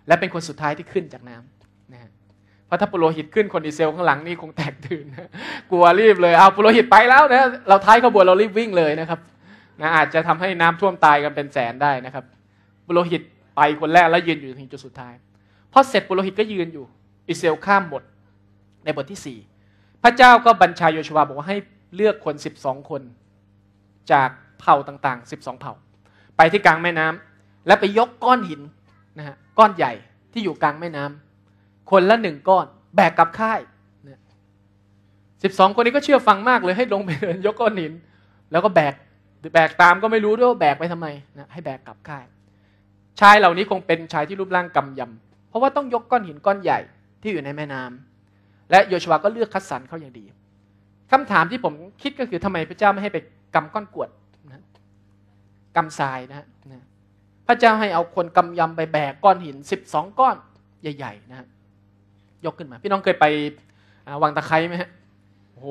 Speaker 1: และเป็นคนสุดท้ายที่ขึ้นจากน้ำนะฮะเพราะถ้าปโลหิตขึ้นคนอิสราเอลข้างหลังนี่คงแตกตื่นกลัวรีบเลยเอาปโลหิตไปแล้วนะเราท้ายขบวนเรารีบวิ่งเลยนะครับนะอาจจะทำให้น้ำท่วมตายกันเป็นแสนได้นะครับปโลหิตไปคนแรกแล้วยืนอยู่ถึงจุดสุดท้ายพอเสร็จปุโรหิตก็ยืนอยู่ อิสเอลข้ามหมด ในบทที่สี่พระเจ้าก็บัญชายโยชวาบอกว่าให้เลือกคนสิบสองคนจากเผ่าต่างๆสิบสองเผ่า ไปที่กลางแม่น้ำ และไปยกก้อนหินนะฮะก้อนใหญ่ที่อยู่กลางแม่น้ำ คนละหนึ่งก้อน แบกกับค่ายสิบสองคนนี้ก็เชื่อฟังมากเลยให้ลงไปเดินยกก้อนหิน แล้วก็แบกแบกตามก็ไม่รู้ด้วยว่าแบกไปทำไมนะให้แบกกลับค่ายชายเหล่านี้คงเป็นชายที่รูปร่างกำยำ เพราะว่าต้องยกก้อนหินก้อนใหญ่ที่อยู่ในแม่น้ำ และโยชวาก็เลือกคัดสรรเขาอย่างดี คำถามที่ผมคิดก็คือทำไมพระเจ้าไม่ให้ไปกำก้อนกวดนะกำทรายนะนะพระเจ้าให้เอาคนกำยำไปแบกก้อนหินสิบสองก้อน ใหญ่ ๆนะฮะยกขึ้นมา พี่น้องเคยไปวังตะไคร้ไหมฮะ โอ้โห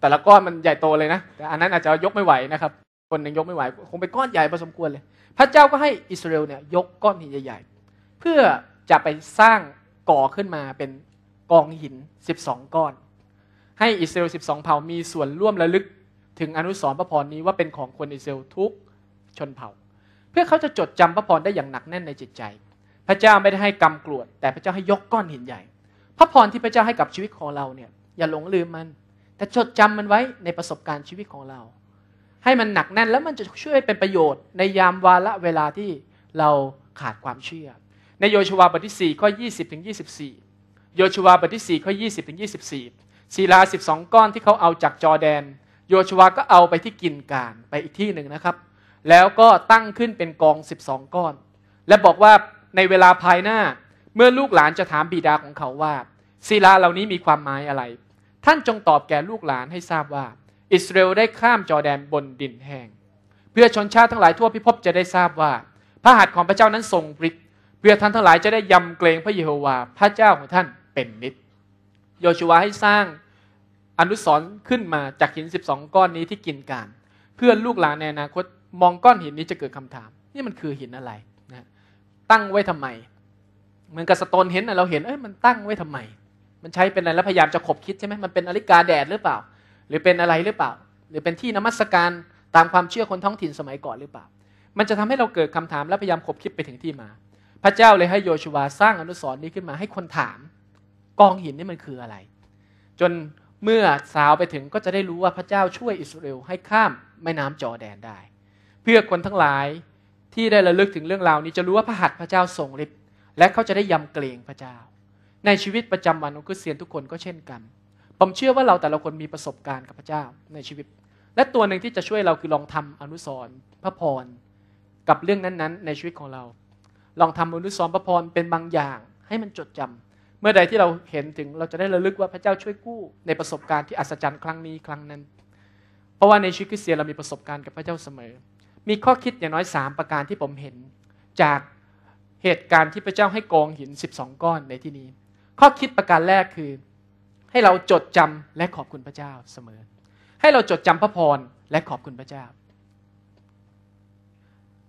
Speaker 1: แต่ละก้อนมันใหญ่โตเลยนะ แต่อันนั้นอาจจะยกไม่ไหวนะครับ คนหนึ่งยกไม่ไหว คงเป็นก้อนใหญ่พอสมควรเลยพระเจ้าก็ให้อิสราเอลเนี่ยยกก้อนหินใหญ่ๆ เพื่อจะไปสร้างก่อขึ้นมาเป็นกองหิน 12ก้อน ให้อิสราเอล12 เผ่ามีส่วนร่วมระลึกถึงอนุสรพระพรนี้ว่าเป็นของคนอิสราเอลทุกชนเผ่า เพื่อเขาจะจดจำพระพรได้อย่างหนักแน่นในจิตใจ พระเจ้าไม่ได้ให้กำกรวดแต่พระเจ้าให้ยกก้อนหินใหญ่ พระพรที่พระเจ้าให้กับชีวิตของเราเนี่ยอย่าหลงลืมมันแต่จดจำมันไว้ในประสบการณ์ชีวิตของเราให้มันหนักแน่น แล้วมันจะช่วยเป็นประโยชน์ในยามวาระเวลาที่เราขาดความเชื่อ ในโยชวาบทที่4ข้อ20ถึง24โยชวาบทที่4ข้อ20ถึง24ศิลา12 ก้อนที่เขาเอาจากจอแดน โยชวาก็เอาไปที่กินการไปอีกที่หนึ่งนะครับ แล้วก็ตั้งขึ้นเป็นกอง 12 ก้อน และบอกว่าในเวลาภายหน้าเมื่อลูกหลานจะถามบิดาของเขาว่าศิลาเหล่านี้มีความหมายอะไร ท่านจงตอบแก่ลูกหลานให้ทราบว่าอิสราเอลได้ข้ามจอแดนบนดินแห้งเพื่อชนชาติทั้งหลายทั่วพิภพจะได้ทราบว่า พระหัตถ์ของพระเจ้านั้นทรงฤทธิ์เพื่อท่านทั้งหลายจะได้ยำเกรงพระเยโฮวาห์พระเจ้าของท่านเป็นนิดโยชูวาให้สร้างอนุสรณ์ขึ้นมาจากหิน12ก้อนนี้ที่กินการ เพื่อลูกหลานในอนาคตมองก้อนหินนี้จะเกิดคำถาม นี่มันคือหินอะไรนะตั้งไว้ทำไม เหมือนกับสโตนเห็นเราเห็นเอ้ยมันตั้งไว้ทำไม มันใช้เป็นอะไรแล้วพยายามจะขบคิดใช่ไหมมันเป็นอลิกาแดดหรือเปล่าหรือเป็นอะไรหรือเปล่า หรือเป็นที่นมัสการตามความเชื่อคนท้องถิ่นสมัยก่อนหรือเปล่ามันจะทำให้เราเกิดคำถามและพยายามขบคิดไปถึงที่มา พระเจ้าเลยให้โยชูวาสร้างอนุสรณ์นี้ขึ้นมาให้คนถามกองหินนี่มันคืออะไร จนเมื่อสาวไปถึงก็จะได้รู้ว่าพระเจ้าช่วยอิสราเอลให้ข้ามแม่น้ำจอแดนได้ เพื่อคนทั้งหลายที่ได้ระลึกถึงเรื่องราวนี้จะรู้ว่าพระหัตถ์พระเจ้าทรงฤทธิ์และเขาจะได้ยำเกรงพระเจ้า ในชีวิตประจำวันของคริสเตียนทุกคนก็เช่นกันผมเชื่อว่าเราแต่ละคนมีประสบการณ์กับพระเจ้าในชีวิต และตัวหนึ่งที่จะช่วยเราคือลองทำอนุสรณ์พระพรกับเรื่องนั้นๆในชีวิตของเรา ลองทำอนุสรณ์พระพรเป็นบางอย่างให้มันจดจำ เมื่อใดที่เราเห็นถึงเราจะได้ระลึกว่าพระเจ้าช่วยกู้ ในประสบการณ์ที่อัศจรรย์ครั้งนี้ครั้งนั้น เพราะว่าในชีวิตคริสเตียนเรามีประสบการณ์กับพระเจ้าเสมอ มีข้อคิดอย่างน้อย3ประการที่ผมเห็นจากเหตุการณ์ที่พระเจ้าให้กองหิน12ก้อนในที่นี้ ข้อคิดประการแรกคือให้เราจดจำและขอบคุณพระเจ้าเสมอ ให้เราจดจำพระพรและขอบคุณพระเจ้า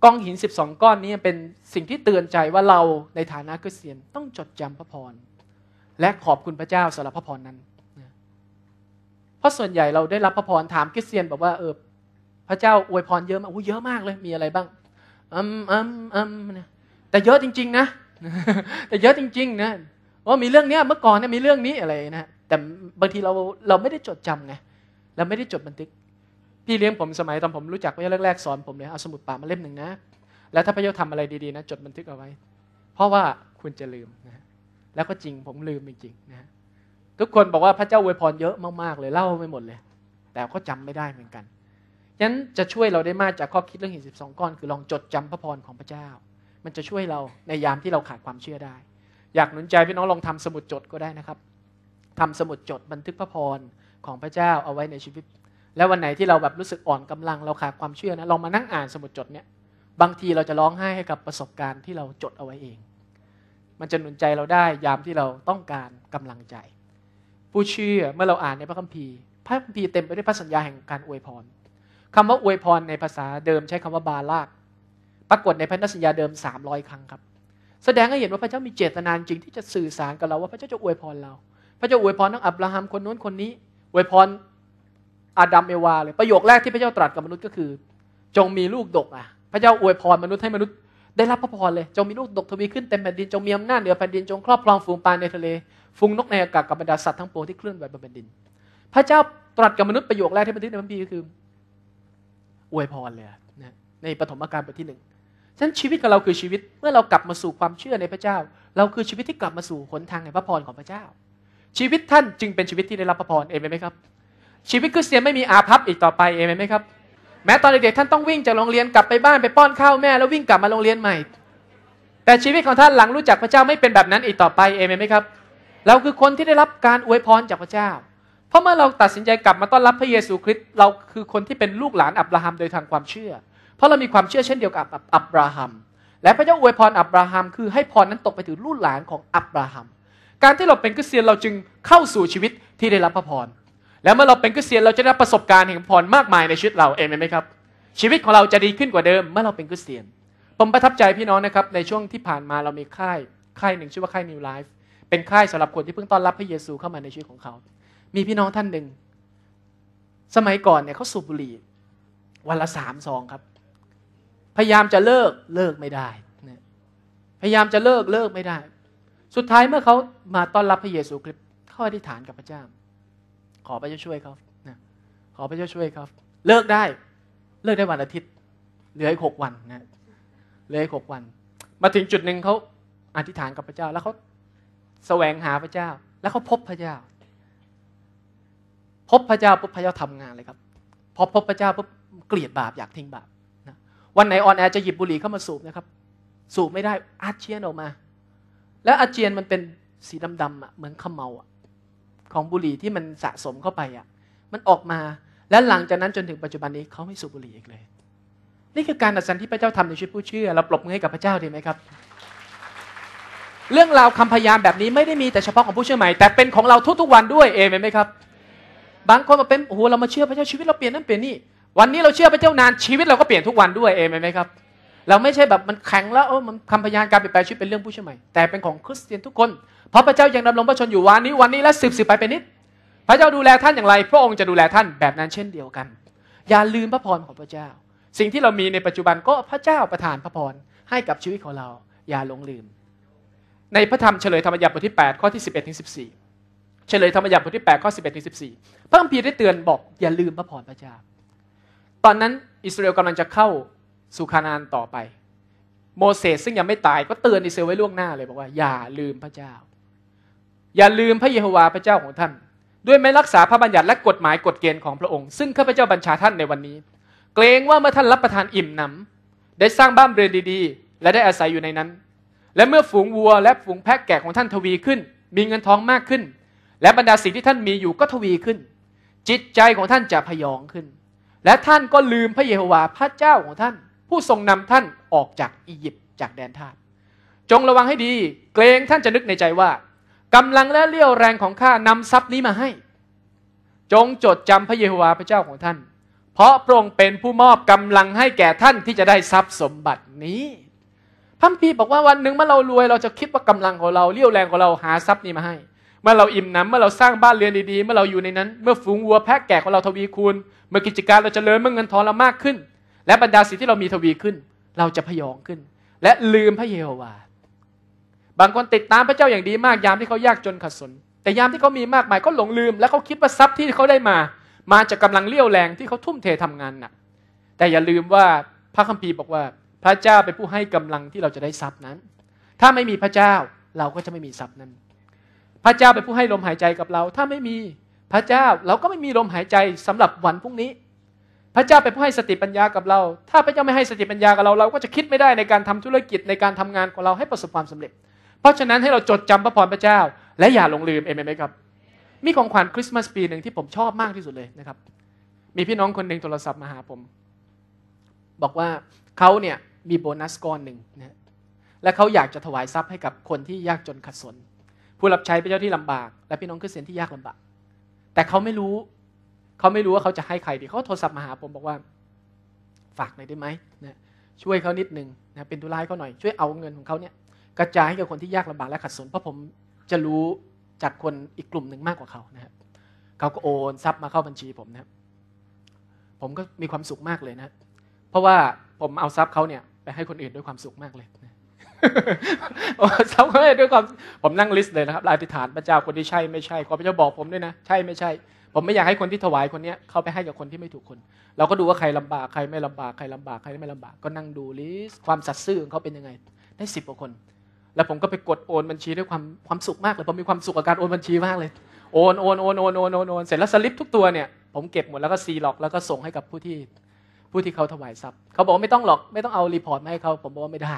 Speaker 1: ก้องหิน 12 ก้อนนี้เป็นสิ่งที่เตือนใจว่าเราในฐานะคริสเตียนต้องจดจำพระพรและขอบคุณพระเจ้าสำหรับพระพรนั้นเพราะส่วนใหญ่เราได้รับพระพรถามคริสเตียนบอกว่าเออพระเจ้าอวยพรเยอะมากออ้เยอะมากเลยมีอะไรบ้างอืมอืมอืมนะแต่เยอะจริงๆนะ แต่เยอะจริงๆนะว่ามีเรื่องเนี้ย เมื่อก่อนเนี่ยมีเรื่องนี้อะไรนะแต่ บางทีเราเราไม่ได้จดจำไงเราไม่ได้จดบันทึก พี่เลี้ยงผมสมัยตอนผมรู้จักพระเจ้าแรกๆสอนผมเลยเอาสมุดปาามาเล่มหนึ่งนะ แล้วถ้าพระเจ้าทำอะไรดีๆนะ จดบันทึกเอาไว้ เพราะว่าคุณจะลืมนะแล้วก็จริงผมลืมจริงๆนะทุกคนบอกว่าพระเจ้าอวยพรเยอะมากๆเลยเล่าไม่หมดเลยแต่ก็จำไม่ได้เหมือนกันฉะนั้นจะช่วยเราได้มากจากข้อคิดเรื่องหินสิบสองก้อนคือลองจดจำพระพรของพระเจ้า มันจะช่วยเราในยามที่เราขาดความเชื่อได้ อยากหนุนใจพี่น้องลองทำสมุดจดก็ได้นะครับทำสมุดจดบันทึกพระพรของพระเจ้าเอาไว้ในชีวิต แล้ววันไหนที่เราแบบรู้สึกอ่อนกำลังเราขาดความเชื่อนะลองมานั่งอ่านสมุดจดเนี่ยบางทีเราจะร้องไห้ให้กับประสบการณ์ที่เราจดเอาไว้เอง มันจะหนุนใจเราได้ยามที่เราต้องการกำลังใจ ผู้เชื่อเมื่อเราอ่านในพระคัมภีร์ พระคัมภีร์เต็มไปด้วยพระสัญญาแห่งการอวยพรคำว่าอวยพรในภาษาเดิมใช้คำว่าบาลากปรากฏในพันธสัญญาเดิม300ครั้งครับแสดงให้เห็นว่าพระเจ้ามีเจตนานจริงที่จะสื่อสารกับเราว่าพระเจ้าจะอวยพรเราพระเจ้าอวยพรทั้งอับราฮัมคนนู้นคนนี้อวยพรอาดัมเอวาเลยประโยคแรกที่พระเจ้าตรัสกับมนุษย์ก็คือ จงมีลูกดกอ่ะพระเจ้าอวยพรมนุษย์ให้มนุษย์ ได้รับพระพรเลยจงมีลูกดกทวีขึ้นเต็มแผ่นดินจงมีอำนาจเหนือแผ่นดิน จงครอบครองฝูงปลาในทะเลฝูงนกในอากาศกับบรรดาสัตว์ทั้งปวงที่เคลื่อนไหวบนแผ่นดิน พระเจ้าตรัสกับมนุษย์ประโยคแรกที่บันทึกในพระคัมภีร์ก็คืออวยพรเลยนะในปฐมกาลบทที่หนึ่งฉะนั้นชีวิตของเราคือชีวิตเมื่อเรากลับมาสู่ความเชื่อในพระเจ้า เราคือชีวิตที่กลับมาสู่หนทางในพระพรของพระเจ้าชีวิตท่านจึงเป็น ชีวิตที่ได้รับพระพรเองไหมครับ ชีวิตคริสเตียนไม่มีอาภัพอีกต่อไปเองไหมครับ แม้ตอนเด็กๆท่านต้องวิ่งจากโรงเรียนกลับไปบ้านไปป้อนข้าวแม่ แล้ววิ่งกลับมาโรงเรียนใหม่ แต่ชีวิตของท่านหลังรู้จักพระเจ้าไม่เป็นแบบนั้นอีกต่อไปเองไหมครับเราคือคนที่ได้รับการอวยพรจากพระเจ้า เพราะเมื่อเราตัดสินใจกลับมาต้อนรับพระเยซูคริสต์เราคือคนที่เป็นลูกหลานอับราฮัมโดยทางความเชื่อ เพราะเรามีความเชื่อเช่นเดียวกับอับราฮัมและพระเจ้าอวยพรอับราฮัม คือให้พรนั้นตกไปถึงลูกหลานของอับราฮัมการที่เราเป็นคริสเตียนเราจึงเข้าสู่ชีวิตที่ได้รับพระพรแล้วเมื่อเราเป็นคริสเตียนเราจะได้ประสบการณ์แห่งพรมากมายในชีวิตเราเองไหมครับ ชีวิตของเราจะดีขึ้นกว่าเดิม เมื่อเราเป็นคริสเตียน ผมประทับใจพี่น้องนะครับ ในช่วงที่ผ่านมาเรามีค่ายค่ายหนึ่งชื่อว่าค่าย New Life เป็นค่ายสำหรับคนที่เพิ่งต้อนรับพระเยซูเข้ามาในชีวิตของเขา มีพี่น้องท่านหนึ่ง สมัยก่อนเนี่ยเขาสูบบุหรี่วันละสามซองครับ พยายามจะเลิกเลิกไม่ได้พยายามจะเลิกเลิกไม่ได้สุดท้ายเมื่อเขามาต้อนรับพระเยซูคริสต์เขาอธิษฐานกับพระเจ้า ขอพระเจ้าช่วยเขาขอพระเจ้าช่วยเขาเลิกได้ เลิกได้วันอาทิตย์ เหลือให้หกวันนะเหลือให้หกวัน มาถึงจุดหนึ่งเขาอธิษฐานกับพระเจ้าแล้วเขาแสวงหาพระเจ้า แล้วเขาพบพระเจ้า พบพระเจ้าปุ๊บพระเจ้าทำงานเลยครับพอพบพระเจ้าปุ๊บเกลียดบาปอยากทิ้งบาปนะ วันไหนออนแอร์จะหยิบบุหรี่เข้ามาสูบนะครับ สูบไม่ได้อาเชียนออกมาแล้วอาเจียนมันเป็นสีดำๆอ่ะเหมือนขมเมาอ่ะของบุหรี่ที่มันสะสมเข้าไปอ่ะมันออกมาแล้วหลังจากนั้นจนถึงปัจจุบันนี้เขาไม่สูบบุหรี่อีกเลย นี่คือการอัศจรรย์ที่พระเจ้าทำในชีวิตผู้เชื่อ เราปรบมือให้กับพระเจ้าดีไหมครับ เรื่องราวคำาพยานแบบนี้ไม่ได้มีแต่เฉพาะของผู้เชื่อใหม่แต่เป็นของเราทุกๆวันด้วยเอเมนไหมครับ บางคนมาเป็นโอ้โหเรามาเชื่อพระเจ้าชีวิตเราเปลี่ยนนั่นเปลี่ยนนี่วันนี้เราเชื่อพระเจ้านานชีวิตเราก็เปลี่ยนทุกวันด้วยเอเมนไหมครับเราไม่ใช่แบบมันแข็งแล้วโอ้มันคำพยานการเปลี่ยนแปลงชีวิตเป็นเรื่องผู้ช่วยใหม่แต่เป็นของคริสเตียนทุกคน เพราะพระเจ้ายังดำรงพระชนอยู่วันนี้วันนี้และสืบสืบไปเป็นนิดพระเจ้าดูแลท่านอย่างไรพระองค์จะดูแลท่านแบบนั้นเช่นเดียวกัน อย่าลืมพระพรของพระเจ้า สิ่งที่เรามีในปัจจุบันก็พระเจ้าประทานพระพรให้กับชีวิตของเราอย่าหลงลืม ในพระธรรมเฉลยธรรมยัตบทที่8ข้อที่11ถึง14เฉลยธรรมยัตบทที่8ข้อ11ถึง14พระคัมภีร์ได้เตือนบอกอย่าลืมพระพรพระเจ้า ตอนนั้นอิสราเอลกำลังจะเข้าสุขานานต่อไป โมเสสซึ่งยังไม่ตายก็เตือนอิสราเอลไว้ล่วงหน้าเลยบอกว่า อย่าลืมพระเจ้า อย่าลืมพระเยโฮวาห์พระเจ้าของท่าน ด้วยไม่รักษาพระบัญญัติและกฎหมายกฎเกณฑ์ของพระองค์ซึ่งข้าพเจ้าบัญชาท่านในวันนี้ เกรงว่าเมื่อท่านรับประทานอิ่มหนำ ได้สร้างบ้านเรือนดีๆ และได้อาศัยอยู่ในนั้น และเมื่อฝูงวัวและฝูงแพะแกะของท่านทวีขึ้น มีเงินทองมากขึ้น และบรรดาสิ่งที่ท่านมีอยู่ก็ทวีขึ้น จิตใจของท่านจะพยองขึ้น และท่านก็ลืมพระเยโฮวาห์พระเจ้าของท่านผู้ทรงนำท่านออกจากอียิปต์จากแดนทาสจงระวังให้ดี เกรงท่านจะนึกในใจว่ากำลังและเลี้ยวแรงของข้านำทรัพย์นี้มาให้ จงจดจำพระเยโฮวาห์พระเจ้าของท่าน เพราะพระองค์เป็นผู้มอบกำลังให้แก่ท่านที่จะได้ทรัพย์สมบัตินี้พัมพีบอกว่าวันหนึ่งเมื่อเรารวยเราจะคิดว่ากำลังของเราเลี้ยวแรงของเราหาทรัพย์นี้มาให้ เมื่อเราอิ่มน้ำเมื่อเราสร้างบ้านเรือนดีๆ เมื่อเราอยู่ในนั้น เมื่อฝูงวัวแพะแกะของเราทวีคูณเมื่อกิจการเราจเจริญเมื่อเงินทองเรามากขึ้นและบรรดาสิ่งที่เรามีทวีขึ้นเราจะพยองขึ้น และลืมพระเยโฮวาบางคนติดตามพระเจ้าอย่างดีมากยามที่เขายากจนขัดสน แต่ยามที่เขามีมากมายก็หลงลืม และเขาคิดว่า ทรัพย์ที่เขาได้มา มาจากกาลังเลี้ยวแรงที่เขาทุ่มเททำงานนน่ะแต่อย่าลืมว่าพระคัมภีร์บอกว่า พระเจ้าเป็นผู้ให้กำลังที่เราจะได้ทรัพย์นั้น ถ้าไม่มีพระเจ้าเราก็จะไม่มีทรัพย์นั้น พระเจ้าเป็นผู้ให้ลมหายใจกับเรา ถ้าไม่มีพระเจ้าเราก็ไม่มีลมหายใจสำหรับวันพรุ่งนี้พระเจ้าเป็นผู้ให้สติปัญญากับเรา ถ้าพระเจ้าไม่ให้สติปัญญากับเราเรา ก็จะคิดไม่ได้ในการทำธุรกิจในการทำงานของเราให้ประสบความสำเร็จ เพราะฉะนั้นให้เราจดจำพระพรพระเจ้า และอย่าหลงลืมเอเมนไหมครับ มีของขวัญคริสต์มาสปีหนึ่งที่ผมชอบมากที่สุดเลยนะครับ มีพี่น้องคนหนึ่งโทรศัพท์มาหาผม บอกว่าเขาเนี่ยมีโบนัสก้อนหนึ่งนะ และเขาอยากจะถวายทรัพย์ให้กับคนที่ยากจนขัดสน ผู้รับใช้พระเจ้าที่ลำบากและพี่น้องคริสเตียนที่ยากลำบาก แต่เขาไม่รู้เขาไม่รู้ว่าเขาจะให้ใครดี เขาโทรศัพท์มาหาผมบอกว่า ฝากหน่อยได้ไหมนะช่วยเขานิดนึงนะเป็นทุลายเขาหน่อย ช่วยเอาเงินของเขาเนี่ยกระจายให้กับคนที่ยากลำบากและขัดสน เพราะผมจะรู้จากคนอีกกลุ่มหนึ่งมากกว่าเขานะครับเขาก็โอนทรัพย์มาเข้าบัญชีผมนะครับผมก็มีความสุขมากเลยนะเพราะว่าผมเอาทรัพย์เขาเนี่ย ไปให้คนอื่นด้วยความสุขมากเลยทรัพย์เขาด้วยความผมนั่งลิสต์เลยนะครับลายติฐานพระเจ้าคนที่ใช่ไม่ใช่ขอพระเจ้าบอกผมด้วยนะ ใช่ไม่ใช่ผมไม่อยากให้คนที่ถวายคนเนี้ย เข้าไปให้กับคนที่ไม่ถูกคน เราก็ดูว่าใครลำบากใครไม่ลำบากใครลำบากใครไม่ลำบากก็นั่งดูลิสความสัตย์ซื่อของเขาเป็นยังไงได้สิบกว่าคน แล้วผมก็ไปกดโอนบัญชีด้วยความความสุขมากเลยผมมีความสุขกับการโอนบัญชีมากเลยโอนโอนโอนโอนโอนโอนโอนเสร็จแล้วสลิปทุกตัวเนี่ยผมเก็บหมดแล้วก็ซีล็อกแล้วก็ส่งให้กับผู้ที่ ผู้ที่เขาถวายทรัพย์เขาบอกไม่ต้องหรอกไม่ต้องเอารีพอร์ตมาให้เขาผมบอกว่าไม่ได้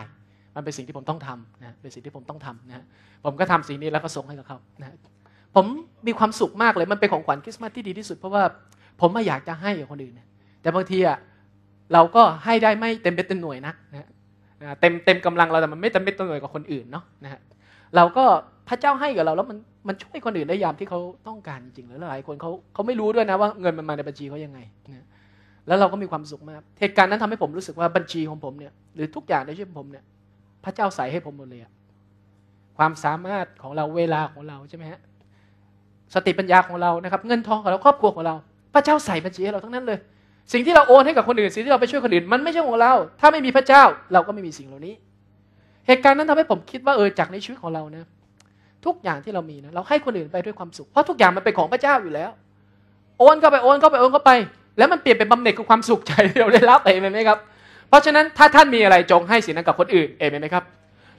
Speaker 1: มันเป็นสิ่งที่ผมต้องทำนะเป็นสิ่งที่ผมต้องทำนะผมก็ทำสิ่งนี้ แล้วก็ส่งให้กับเขานะผมมีความสุขมากเลยมันเป็นของขวัญคริสต์มาสที่ดีที่สุด เพราะว่าผมไม่อยากจะให้กับคนอื่นแต่บางทีอ่ะเราก็ให้ได้ไม่เต็มเป็นเต็มหน่วยนะนะเต็มเต็มกำลังเราแต่มันไม่เต็มเป็นเต็มหน่วยกับคนอื่นเนาะนะฮะเราก็พระเจ้าให้กับเรา แล้วมันมันช่วยคนอื่นได้ยามที่เขาต้องการจริงแล้วหลายคนเขาเขาไม่รู้ด้วยนะว่าเงินมันมาในบัญชีเขายังไงนะแล้วเราก็มีความสุขมากเหตุการณ์นั้นทำให้ผมรู้สึกว่าบัญชีของผมเนี่ยหรือทุกอย่างในชีวิตผมเนี่ย พระเจ้าใส่ให้ผมหมดเลยความสามารถของเราเวลาของเราใช่ไหมฮะสติปัญญาของเรา นะครับ เงินทองของเรา ครอบครัวของเรา พระเจ้าใส่บัญชีให้เราทั้งนั้นเลย สิ่งที่เราโอนให้กับคนอื่น สิ่งที่เราไปช่วยคนอื่น มันไม่ใช่ของเรา ถ้าไม่มีพระเจ้าเราก็ไม่มีสิ่งเหล่านี้ เหตุการณ์นั้นทำให้ผมคิดว่าเออ จากในชีวิตของเรานะ ทุกอย่างที่เรามีนะ เราให้คนอื่นไปด้วยความสุข เพราะทุกอย่างมันเป็นของพระเจ้าอยู่แล้ว โอนเข้าไป โอนเข้าไป โอนเข้าไป แล้วมันเปลี่ยนเป็นบำเหน็จของความสุขใจ เราได้รับเองไหมครับ เพราะฉะนั้นถ้าท่านมีอะไรจงให้สินนั้นกับคนอื่นเองไหมครับ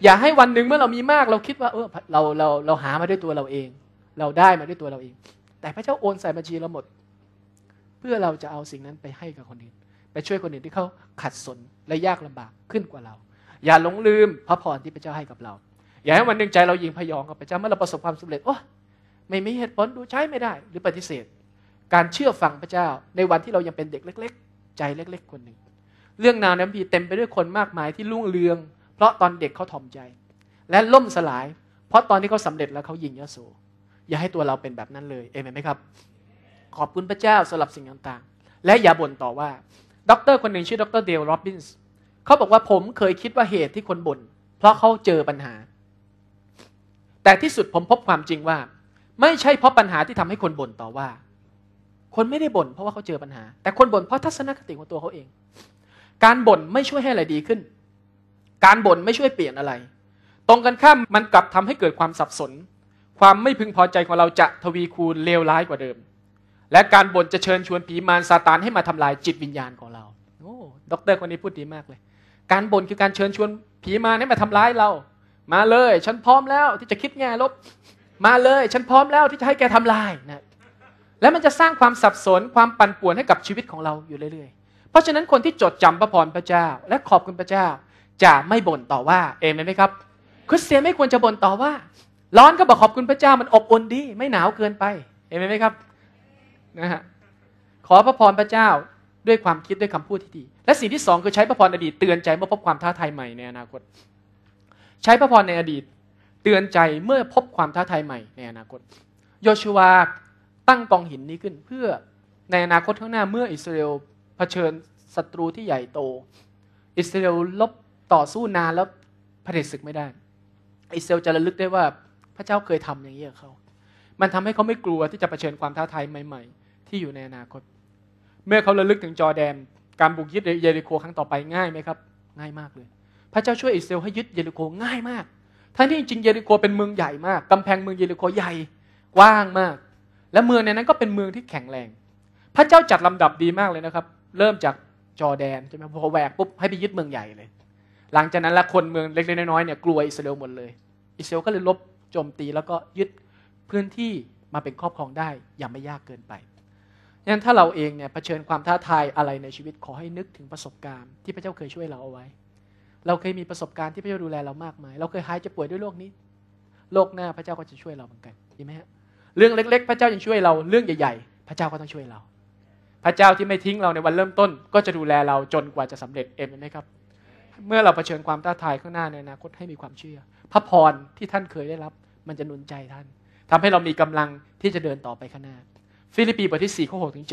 Speaker 1: อย่าให้วันหนึ่งเมื่อเรามีมากเราคิดว่าเออเราเราเราหามาด้วยตัวเราเองเราได้มาด้วยตัวเราเอง แต่พระเจ้าโอนใส่บัญชีเราหมด เพื่อเราจะเอาสิ่งนั้นไปให้กับคนอื่น ไปช่วยคนอื่นที่เขาขัดสนและยากลำบากขึ้นกว่าเรา อย่าหลงลืมพระพรที่พระเจ้าให้กับเรา อย่าให้วันหนึ่งใจเรายิงพยองกับพระเจ้าเมื่อเราประสบความสำเร็จ โอ้ไม่มีเหตุผลดูใช้ไม่ได้ หรือปฏิเสธ การเชื่อฟังพระเจ้าในวันที่เรายังเป็นเด็กเล็ก ๆ ใจเล็กๆคนหนึ่ง เรื่องนาวน้ำพีเต็มไปด้วยคนมากมายที่ลุ่งเรือง เพราะตอนเด็กเขาถ่อมใจ และล่มสลาย เพราะตอนที่เขาสำเร็จแล้วเขายิงยโสอย่าให้ตัวเราเป็นแบบนั้นเลย เอเมนไหมครับ ขอบคุณพระเจ้าสำหรับสิ่งต่างๆ และอย่าบ่นต่อว่า ด็อกเตอร์คนหนึ่งชื่อด็อกเตอร์เดลโรบินส์เขาบอกว่าผมเคยคิดว่าเหตุที่คนบ่นเพราะเขาเจอปัญหา แต่ที่สุดผมพบความจริงว่า ไม่ใช่เพราะปัญหาที่ทำให้คนบ่นต่อว่า คนไม่ได้บ่นเพราะว่าเขาเจอปัญหา แต่คนบ่นเพราะทัศนคติของตัวเขาเอง การบ่นไม่ช่วยให้อะไรดีขึ้น การบ่นไม่ช่วยเปลี่ยนอะไร ตรงกันข้ามมันกลับทำให้เกิดความสับสนความไม่พึงพอใจของเราจะทวีคูณเลวร้ายกว่าเดิม และการบ่นจะเชิญชวนผีมารซาตานให้มาทำลายจิตวิญญาณของเรา โอ้ด็อกเตอร์คนนี้พูดดีมากเลย การบ่นคือการเชิญชวนผีมารให้มาทำร้ายเรา มาเลย ฉันพร้อมแล้วที่จะคิดแง่ลบ มาเลย ฉันพร้อมแล้ว ที่จะให้แกทำลายนะ และมันจะสร้างความสับสนความปั่นป่วนให้กับชีวิตของเราอยู่เรื่อย ๆ เพราะฉะนั้นคนที่จดจำพระพรพระเจ้า และขอบคุณพระเจ้า จะไม่บ่นต่อว่า เอเมนไหมครับ คริสเตียนไม่ควรจะบ่นต่อว่าร้อนก็บอกขอบคุณพระเจ้ามันอบอุ่นดีไม่หนาวเกินไปเห็นไหมครับนะฮะขอพระพรพระเจ้าด้วยความคิดด้วยคำพูดที่ดี และสิ่งที่สองคือ ใช้พระพรอดีตเตือนใจเมื่อพบความท้าทายใหม่ในอนาคต ใช้พระพรในอดีตเตือนใจเมื่อพบความท้าทายใหม่ในอนาคตโยชูวาตั้งกองหินนี้ขึ้น เพื่อในอนาคตข้างหน้าเมื่ออิสราเอลเผชิญศัตรูที่ใหญ่โต อิสราเอลลบต่อสู้นานแล้วเผด็จศึกไม่ได้ อิสราเอลจะระลึกได้ว่าพระเจ้าเคยทำอย่างนี้กับเขา มันทำให้เขาไม่กลัวที่จะะเผชิญความท้าทายใหม่ ๆ ที่อยู่ในอนาคต เมื่อเขาระลึกถึงจอแดนการบุกยึดเยริโคครั้งต่อไปง่ายไหมครับ ง่ายมากเลย พระเจ้าช่วยอิสราเอลให้ยึดเยริโคง่ายมากทั้งที่จริงเยริโคเป็นเมืองใหญ่มากกำแพงเมืองเยริโคใหญ่กว้างมาก และเมืองในนั้นก็เป็นเมืองที่แข็งแรง พระเจ้าจัดลำดับดีมากเลยนะครับ เริ่มจากจอแดนใช่ไหมพอแหวกปุ๊บให้ไปยึดเมืองใหญ่เลย หลังจากนั้นละคนเมืองเล็กๆน้อยๆเนี่ยกลัวอิสราเอลหมดเลย อิสราเอลก็เลยลบโจมตีแล้วก็ยึดพื้นที่มาเป็นครอบครองได้ อย่างไม่ยากเกินไปดังนั้นถ้าเราเองเนี่ยเผชิญความท้าทายอะไรในชีวิตขอให้นึกถึงประสบการณ์ที่พระเจ้าเคยช่วยเราเอาไว้ เราเคยมีประสบการณ์ที่พระเจ้าดูแลเรามากมาย เราเคยหายจะป่วยด้วยโรคนี้ โรคหน้าพระเจ้าก็จะช่วยเราเหมือนกันใช่ไหมฮะ เรื่องเล็ก ๆ พระเจ้ายังช่วยเรา เรื่องใหญ่ๆพระเจ้าก็ต้องช่วยเรา พระเจ้าที่ไม่ทิ้งเราในวันเริ่มต้น ก็จะดูแลเราจนกว่าจะสำเร็จ เอ็มไหมครับ เมื่อเราเผชิญความท้าทายข้างหน้าในอนาคตให้มีความเชื่อ พระพรที่ท่านเคยได้รับมันจะหนุนใจท่าน ทำให้เรามีกำลังที่จะเดินต่อไปข้างหน้าฟิลิปปีบทที่4ี่ข้อหถึง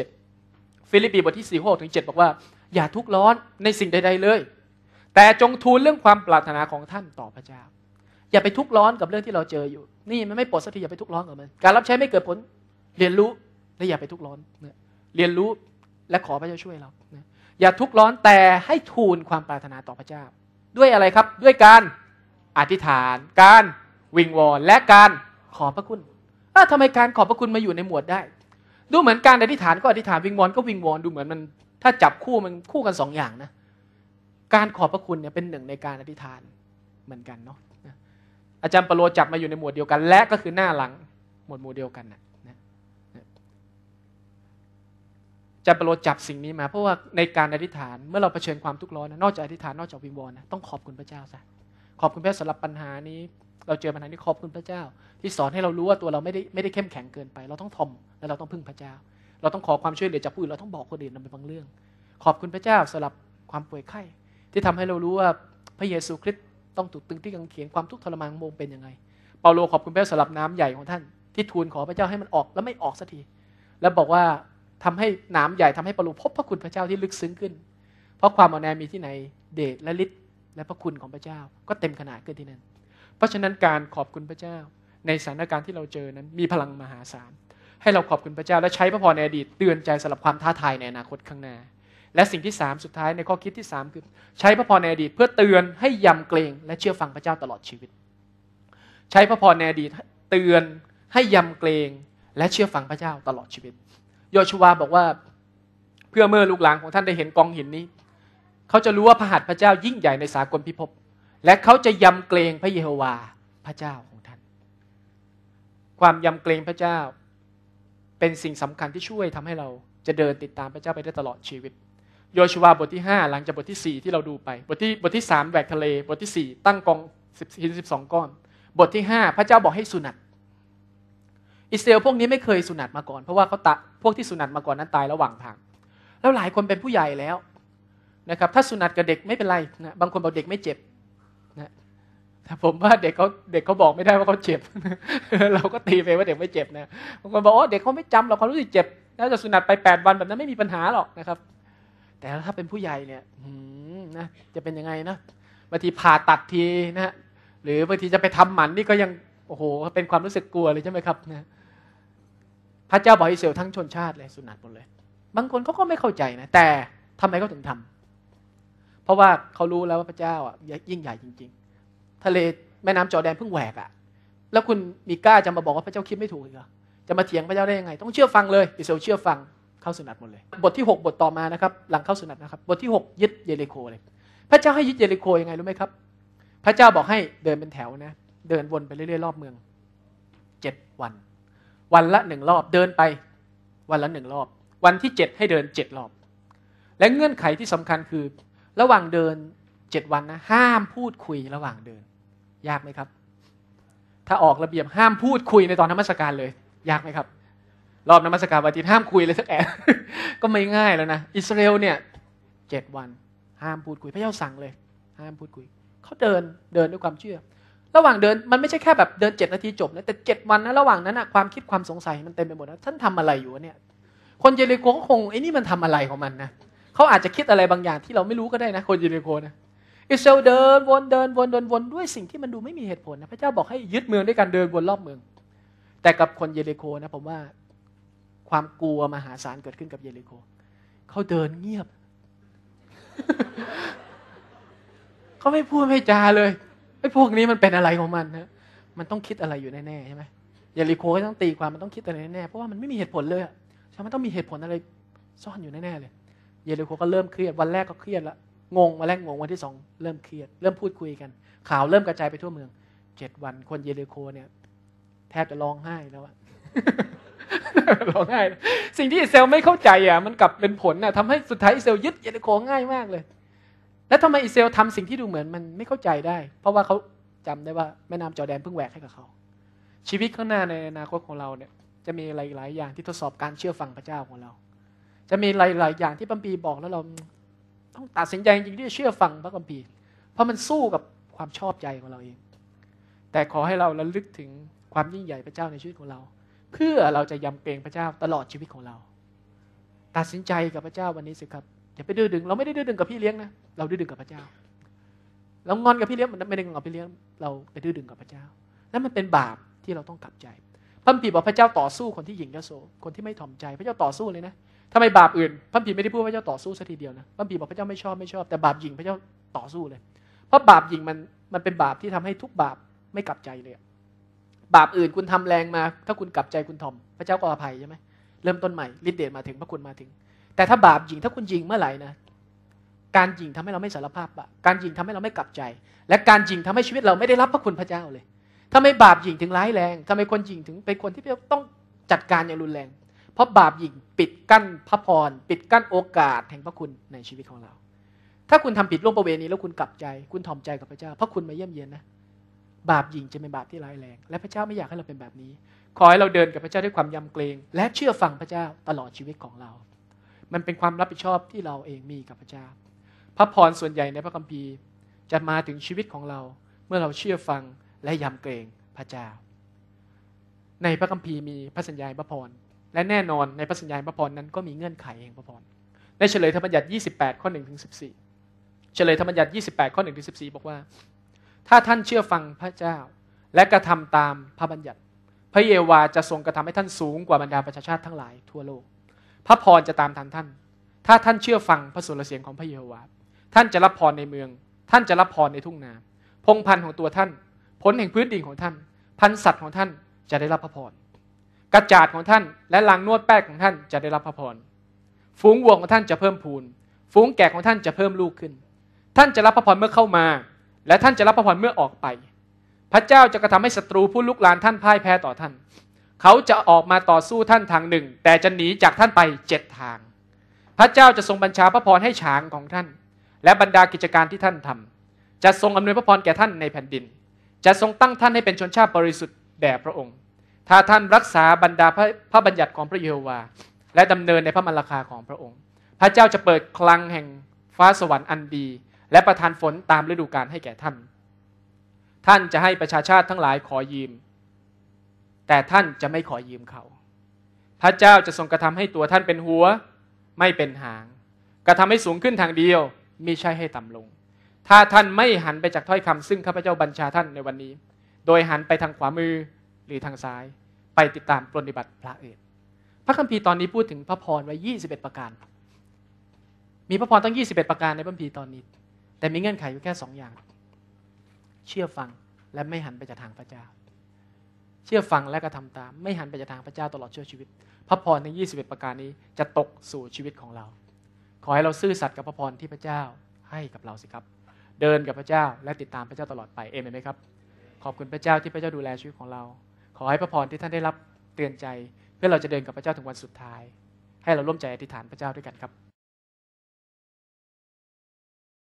Speaker 1: เฟิลิปปีบทที่4ี่ข้อหถึงเบอกว่าอย่าทุกข์ร้อนในสิ่งใดๆเลย แต่จงทูลเรื่องความปรารถนาของท่านต่อพระเจ้าอย่าไปทุกข์ร้อนกับเรื่องที่เราเจออยู่ นี่มันไม่ปลดสักทีอย่าไปทุกข์ร้อนกับมันการรับใช้ไม่เกิดผล เรียนรู้และอย่าไปทุกข์ร้อนเรียนรู้และขอพระเจ้าช่วยเราอย่าทุกข์ร้อนแต่ให้ทูลความปรารถนาต่อพระเจ้าด้วยอะไรครับด้วยการอธิษฐานการวิงวอน และการขอบพระคุณ ทำไมการขอบพระคุณมาอยู่ในหมวดได้ ดูเหมือนการอธิษฐานก็อธิษฐานวิงวอนก็วิงวอน ดูเหมือนมันถ้าจับคู่มันคู่กันสองอย่างนะ การขอบพระคุณเนี่ยเป็นหนึ่งในการอธิษฐานเหมือนกันเนาะ อาจารย์ปโลจับมาอยู่ในหมวดเดียวกันและก็คือหน้าหลังหมวดหมู่เดียวกันนะอาจารย์ปโลจับสิ่งนี้มา เพราะว่าในการอธิษฐาน เมื่อเราเผชิญความทุกข์ร้อนนะนอกจากอธิษฐานนอกจากวิงวอนนะต้องขอบคุณพระเจ้าซะ ขอบคุณพระเจ้าสำหรับปัญหานี้เราเจอปัญหาที่ขอบคุณพระเจ้าที่สอนให้เรารู้ว่าตัวเราไม่ได้ไม่ได้เข้มแข็งเกินไป เราต้องทอมและเราต้องพึ่งพระเจ้า เราต้องขอความช่วยเหลือจากผู้อื่นเราต้องบอกคนอื่นเปไนบางเรื่อง ขอบคุณพระเจ้าสำหรับความป่วยไข้ที่ทำให้เรารู้ว่าพระเยซูคริสต์ต้องถูกตึงที่กังเขนความทุกข์ทรมานของมงเป็นยังไงเปาโลขอบคุณพระเจ้าสำหรับน้ำใหญ่ของท่านที่ทูลขอพระเจ้าให้มันออกแล้วไม่ออกสักทีแล้วบอกว่าทำให้น้ำใหญ่ทำให้เปาโลพบพระคุณพระเจ้าที่ลึกซึ้งขึ้น เพราะความอ่อนแอมีที่ไหนเดชและฤทธิ์และพระคุณของพระเจ้าก็เต็มขนาดขึ้นที่นั่นเพราะฉะนั้นการขอบคุณพระเจ้าในสถานการณ์ที่เราเจอนั้นมีพลังมหาศาล ให้เราขอบคุณพระเจ้า และใช้พระพรในอดีตเตือนใจสำหรับความท้าทายในอนาคตข้างหน้าและสิ่งที่3สุดท้ายในข้อคิดที่ 3 คือ ใช้พระพรในอดีตเพื่อเตือนให้ยำเกรงและเชื่อฟังพระเจ้าตลอดชีวิต ใช้พระพรในอดีตเตือนให้ยำเกรงและเชื่อฟังพระเจ้าตลอดชีวิตโยชูวาบอกว่า เพื่อเมื่อลูกหลานของท่านได้เห็นกองหินนี้ เขาจะรู้ว่าพระหัตถ์พระเจ้ายิ่งใหญ่ในสากลพิภพและเขาจะยำเกรงพระเยโฮวาพระเจ้าของท่าน ความยำเกรงพระเจ้าเป็นสิ่งสำคัญที่ช่วยทำให้เรา จะเดินติดตามพระเจ้าไปได้ตลอดชีวิตโยชูวาบทที่5หลังจากบทที่4ที่เราดูไป บทที่บทที่3แหวกทะเล บทที่4ตั้งกองหินสิบสองก้อนบทที่5พระเจ้าบอกให้สุนัตอิสราเอลพวกนี้ไม่เคยสุนัตมาก่อน เพราะว่าเขาตะพวกที่สุนัตมาก่อนนั้นตายระหว่างทาง แล้วหลายคนเป็นผู้ใหญ่แล้วนะครับถ้าสุนัตกับเด็กไม่เป็นไรนะบางคนบอกเด็กไม่เจ็บแต่ผมว่าเด็กเขาเด็กเขาบอกไม่ได้ว่าเขาเจ็บ เราก็ตีไปว่าเด็กไม่เจ็บนะบางคนบอกโอ้เด็กเขาไม่จำเราเขารู้สึกเจ็บน่าจะสุนัตไปแปดวันแบบนั้นไม่มีปัญหาหรอกนะครับ แต่ถ้าเป็นผู้ใหญ่เนี่ยนะจะเป็นยังไงนะบางทีผ่าตัดทีนะหรือบางทีจะไปทำหมันนี่ก็ยัง โอ้โห เป็นความรู้สึกกลัวเลยใช่ไหมครับนะพระเจ้าบอกอิสเอลทั้งชนชาติเลยสุนัตหมดเลย บางคนเขาก็ไม่เข้าใจนะ แต่ทำไมเขาถึงทำ เพราะว่าเขารู้แล้วว่าพระเจ้าอ่ะยิ่งใหญ่จริงทะเลแม่น้ำจอแดนเพิ่งแหวกอะ แล้วคุณมีกล้าจะมาบอกว่าพระเจ้าคิดไม่ถูกเหรอ จะมาเถียงพระเจ้าได้ยังไง ต้องเชื่อฟังเลย อิสราเอลเชื่อฟังเข้าสุนัตหมดเลย บทที่6บทต่อมานะครับ หลังเข้าสุนัตนะครับ บทที่6ยึดเยรโคเลย พระเจ้าให้ยึดเยรโคยังไงรู้ไหมครับ พระเจ้าบอกให้เดินเป็นแถวนะ เดินวนไปเรื่อยๆรอบเมืองเจ็ดวัน วันละหนึ่งรอบเดินไป วันละหนึ่งรอบ วันที่เจ็ดให้เดินเจ็ดรอบ และเงื่อนไขที่สำคัญคือ ระหว่างเดินเจ็ดวันนะห้ามพูดคุยระหว่างเดินยากไหมครับ ถ้าออกระเบียบห้ามพูดคุยในตอนนมัสการเลย ยากไหมครับรอบนมัสการวันที่ห้ามคุยเลยสักแอบก็ไม่ง่ายแล้วนะอิสราเอลเนี่ยเจ็ดวัน ห้ามพูดคุยพระเจ้าสั่งเลย ห้ามพูดคุยเขาเดินเดินด้วยความเชื่อ ระหว่างเดินมันไม่ใช่แค่แบบเดินเจ็ดนาทีจบนะแต่เจ็ดวันนะระหว่างนั้นนะความคิดความสงสัยมันเต็มไปหมดนะท่านทำอะไรอยู่เนี่ย คนเยริโกก็คงไอ้นี่มันทำอะไรของมันนะเขาอาจจะคิดอะไรบางอย่างที่เราไม่รู้ก็ได้นะคนเยริโกนะอิสราเอลเดินวนเดินวนเดินวนด้วยสิ่งที่มันดูไม่มีเหตุผลนะพระเจ้าบอกให้ยึดเมืองด้วยการเดินวนรอบเมือง แต่กับคนเยเรโคนะผมว่า ความกลัวมหาศาลเกิดขึ้นกับเยเรโคเขาเดินเงียบเขาไม่พูดไม่จาเลยไอ้พวกนี้มันเป็นอะไรของมันนะมันต้องคิดอะไรอยู่แน่ๆใช่ไหมเยรโคก็ต้องตีความมันต้องคิดอะไรแน่ๆเพราะว่ามันไม่มีเหตุผลเลยใช่มันต้องมีเหตุผลอะไร ซ่อนอยู่แน่ๆเลยเยรโคก็เริ่มเครียดวันแรกก็เครียดละงงมาแรกงงวันที่สองเริ่มเครียด เริ่มพูดคุยกัน ข่าวเริ่มกระจายไปทั่วเมืองเจ็ดวันคนเยเรโคเนี่ย แทบจะร้องไห้แล้วอะร้องไห้ สิ่งที่อิสเซลไม่เข้าใจอ่ะ มันกลับเป็นผลน่ะทำให้สุดท้ายอิสเซลยึดเยเรโคง่ายมากเลยแล้วทำไมอิสเซลทำสิ่งที่ดูเหมือนมันไม่เข้าใจได้ เพราะว่าเขาจำได้ว่าแม่น้ำจอแดนเพิ่งแหวกให้กับเขา ชีวิตข้างหน้าในอนาคตของเราเนี่ย จะมีหลาย ๆ อย่างที่ทดสอบการเชื่อฟังพระเจ้าของเรา จะมีหลายๆ อย่างที่ปัมปีบอกแล้วเราต้องตัดสินใจจริงที่จะเชื่อฟังพระคัมภีร์เพราะมันสู้กับความชอบใจของเราเอง แต่ขอให้เราระลึกถึงความยิ่งใหญ่พระเจ้าในชีวิตของเรา เพื่อเราจะยำเกรงพระเจ้าตลอดชีวิตของเรา ตัดสินใจกับพระเจ้าวันนี้สิครับ อย่าไปดื้อดึง เราไม่ได้ดื้อดึงกับพี่เลี้ยงนะ เราดื้อดึงกับพระเจ้า เรางอนกับพี่เลี้ยงมันไม่ได้งอนกับพี่เลี้ยง เราไปดื้อดึงกับพระเจ้า นั่นมันเป็นบาปที่เราต้องกลับใจ พระบีบอกพระเจ้าต่อสู้คนที่หยิ่งยโสคนที่ไม่ถ่อมใจ พระเจ้าต่อสู้เลยนะทำาไมบาปอื่น พระพีไม่ได้พูดว่าเจ้าต่อสู้สัทีเดียวนะพระพีบอกพระเจ้าไม่ชอบไม่ชอบ แต่บาปยิงพระเจ้าต่อสู้เลย เพราะบาปยิงมันมันเป็นบาปที่ทำให้ทุกบาปไม่กลับใจเลยบาปอื่นคุณทำแรงมาถ้าคุณกลับใจคุณทอมพระเจ้าก็อภัยใช่ไหมเริ่มต้นใหม่ฤทธิเดชมาถึงพระคุณมาถึง แต่ถ้าบาปยิงถ้าคุณยิงเมื่อไหร่นะการยิงทำให้เราไม่สารภาพบาปการยิงทำให้เราไม่กลับใจ และการยิงทำให้ชีวิตเราไม่ได้รับพระคุณพระเจ้าเลยทำไมบาปยิงถึงร้ายแรงทำไมคนยิงถึงเป็นคนที่ต้องจัดการอย่างรุนแรงเพราะบาปหยิ่งปิดกั้นพระพร ปิดกั้นโอกาสแห่งพระคุณในชีวิตของเรา ถ้าคุณทำผิดล่วงประเวณีแล้วคุณกลับใจคุณถ่อมใจกับพระเจ้า พระคุณมาเยี่ยมเยียนนะบาปหยิ่งจะเป็นบาปที่ร้ายแรงและพระเจ้าไม่อยากให้เราเป็นแบบนี้ ขอให้เราเดินกับพระเจ้าด้วยความยำเกรง และเชื่อฟังพระเจ้าตลอดชีวิตของเรา มันเป็นความรับผิดชอบที่เราเองมีกับพระเจ้า พระพรส่วนใหญ่ในพระคัมภีร์จะมาถึงชีวิตของเรา เมื่อเราเชื่อฟังและยำเกรงพระเจ้า ในพระคัมภีร์มีพระสัญญาพระพรและแน่นอนในพระสัญญาณพระพรนั้นก็มีเงื่อนไขแห่งพระพรในเฉลยธรรมบัญญัติ 28 ข้อ1ถึง14 เฉลยธรรมบัญญัติ 28 ข้อ1ถึง14 บอกว่า ถ้าท่านเชื่อฟังพระเจ้า และกระทำตามพระบัญญัติ พระเยาวาจะทรงกระทำให้ท่านสูงกว่าบรรดาประชาชาติทั้งหลายทั่วโลก พระพรจะตามทันท่าน ถ้าท่านเชื่อฟังพระสุรเสียงของพระเยาวาท่านจะรับพรในเมือง ท่านจะรับพรในทุ่งนาพงพันของตัวท่าน ผลแห่งพื้นดินของท่าน พันสัตว์ของท่านจะได้รับพระพรกระจาดของท่านและลังนวดแป้งของท่านจะได้รับพระพรฝูงวัวของท่านจะเพิ่มพูน ฝูงแกะของท่านจะเพิ่มลูกขึ้น ท่านจะรับพระพรเมื่อเข้ามา และท่านจะรับพระพรเมื่อออกไป พระเจ้าจะกระทำให้ศัตรูผู้ลุกลานท่านพ่ายแพ้ต่อท่าน เขาจะออกมาต่อสู้ท่านทางหนึ่ง แต่จะหนีจากท่านไปเจ็ดทาง พระเจ้าจะทรงบัญชาพระพรให้ฉางของท่าน และบรรดากิจการที่ท่านทำจะทรงอำนวยพระพรแก่ท่านในแผ่นดิน จะทรงตั้งท่านให้เป็นชนชาติบริสุทธิ์แด่พระองค์ถ้าท่านรักษาบรรดาพระพระบัญญัติของพระเยโฮวาและดำเนินในพระมรรคาของพระองค์ พระเจ้าจะเปิดคลังแห่งฟ้าสวรรค์อันดี และประทานฝนตามฤดูกาลให้แก่ท่าน ท่านจะให้ประชาชาติทั้งหลายขอยืมแต่ท่านจะไม่ขอยืมเขาพระเจ้าจะทรงกระทำให้ตัวท่านเป็นหัว ไม่เป็นหาง กระทำให้สูงขึ้นทางเดียวมิใช่ให้ต่ำลง ถ้าท่านไม่หันไปจากถ้อยคำซึ่งข้าพเจ้าบัญชาท่านในวันนี้ โดยหันไปทางขวามือรือทางซ้ายไปติดตามปรนิบัติพระอื่นพระคัมภีร์ตอนนี้พูดถึงพระพรไว้ 21 ประการ มีพระพรตั้ง 21 ประการในพระคัมภีร์ตอนนี้ แต่มีเงื่อนไขอยู่แค่2อย่าง เชื่อฟังและไม่หันไปจากทางพระเจ้า เชื่อฟังและกระทำตาม ไม่หันไปจากทางพระเจ้าตลอดชั่วชีวิต พระพริบเอ21 ประการนี้จะตกสู่ชีวิตของเรา ขอให้เราซื่อสัตย์กับพระพรที่พระเจ้าให้กับเราสิครับ เดินกับพระเจ้าและติดตามพระเจ้าตลอดไปเอเมนไหมครับ ขอบคุณพระเจ้าที่พระเจ้าดูแลชีวิตของเราขอให้พระพรที่ท่านได้รับเตือนใจ เพื่อเราจะเดินกับพระเจ้าถึงวันสุดท้าย ให้เราร่วมใจอธิษฐานพระเจ้าด้วยกันครับ